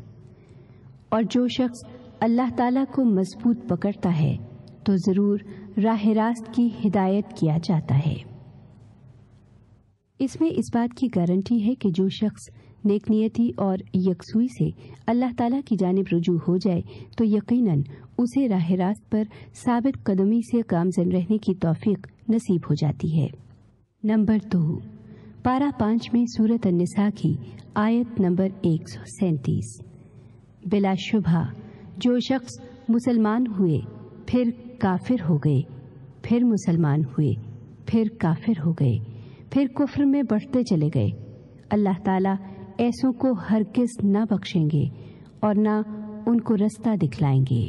और जो शख्स अल्लाह ताला को मजबूत पकड़ता है तो ज़रूर राह रास्त की हिदायत किया जाता है इसमें इस बात की गारंटी है कि जो शख्स नेकनीयती और यकसुई से अल्लाह ताला की जानब रजू हो जाए तो यकीनन उसे राह रास्त पर साबित कदमी से गामजन रहने की तौफीक नसीब हो जाती है नंबर दो पारा पाँच में सूरत अनसा की आयत नंबर एक सौ सैंतीस बिलाशुबा जो शख्स मुसलमान हुए फिर काफिर हो गए फिर मुसलमान हुए फिर काफिर हो गए फिर कुफर में बढ़ते चले गए अल्लाह ताला ऐसों को हर किस न बख्शेंगे और न उनको रास्ता दिखलाएंगे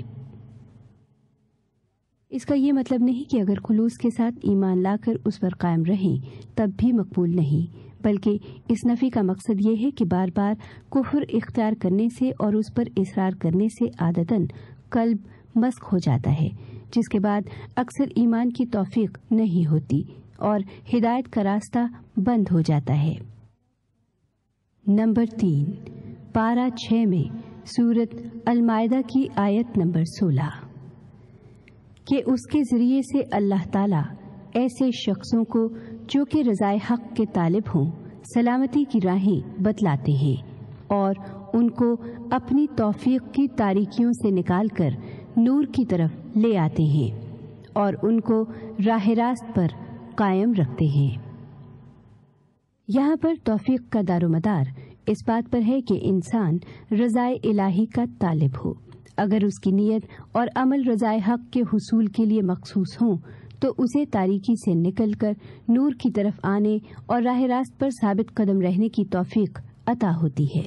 इसका ये मतलब नहीं कि अगर खुलूस के साथ ईमान लाकर उस पर कायम रहें तब भी मकबूल नहीं बल्कि इस नफ़ी का मकसद ये है कि बार बार कुहर इख्तियार करने से और उस पर इसरार करने से आदतन कल्ब मस्क हो जाता है जिसके बाद अक्सर ईमान की तोफीक नहीं होती और हिदायत का रास्ता बंद हो जाता है नंबर तीन पारा छः में सूरत अलमायदा की आयत नंबर सोलह के उसके ज़रिए से अल्लाह ताला ऐसे शख्सों को जो कि रज़ाए हक़ के तालिब हों सलामती की राहें बतलाते हैं और उनको अपनी तौफीक की तारीकियों से निकालकर नूर की तरफ ले आते हैं और उनको राह रास्त पर कायम रखते हैं यहाँ पर तोफीक का दारोमदार इस बात पर है कि इंसान रजाय इलाही का तालिब हो अगर उसकी नीयत और अमल रजाय हक के हसूल के लिए मखसूस हो तो उसे तारीकी से निकलकर नूर की तरफ आने और राह रास्त पर साबित कदम रहने की तोफीक अता होती है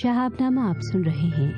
शहाबनामा आप सुन रहे हैं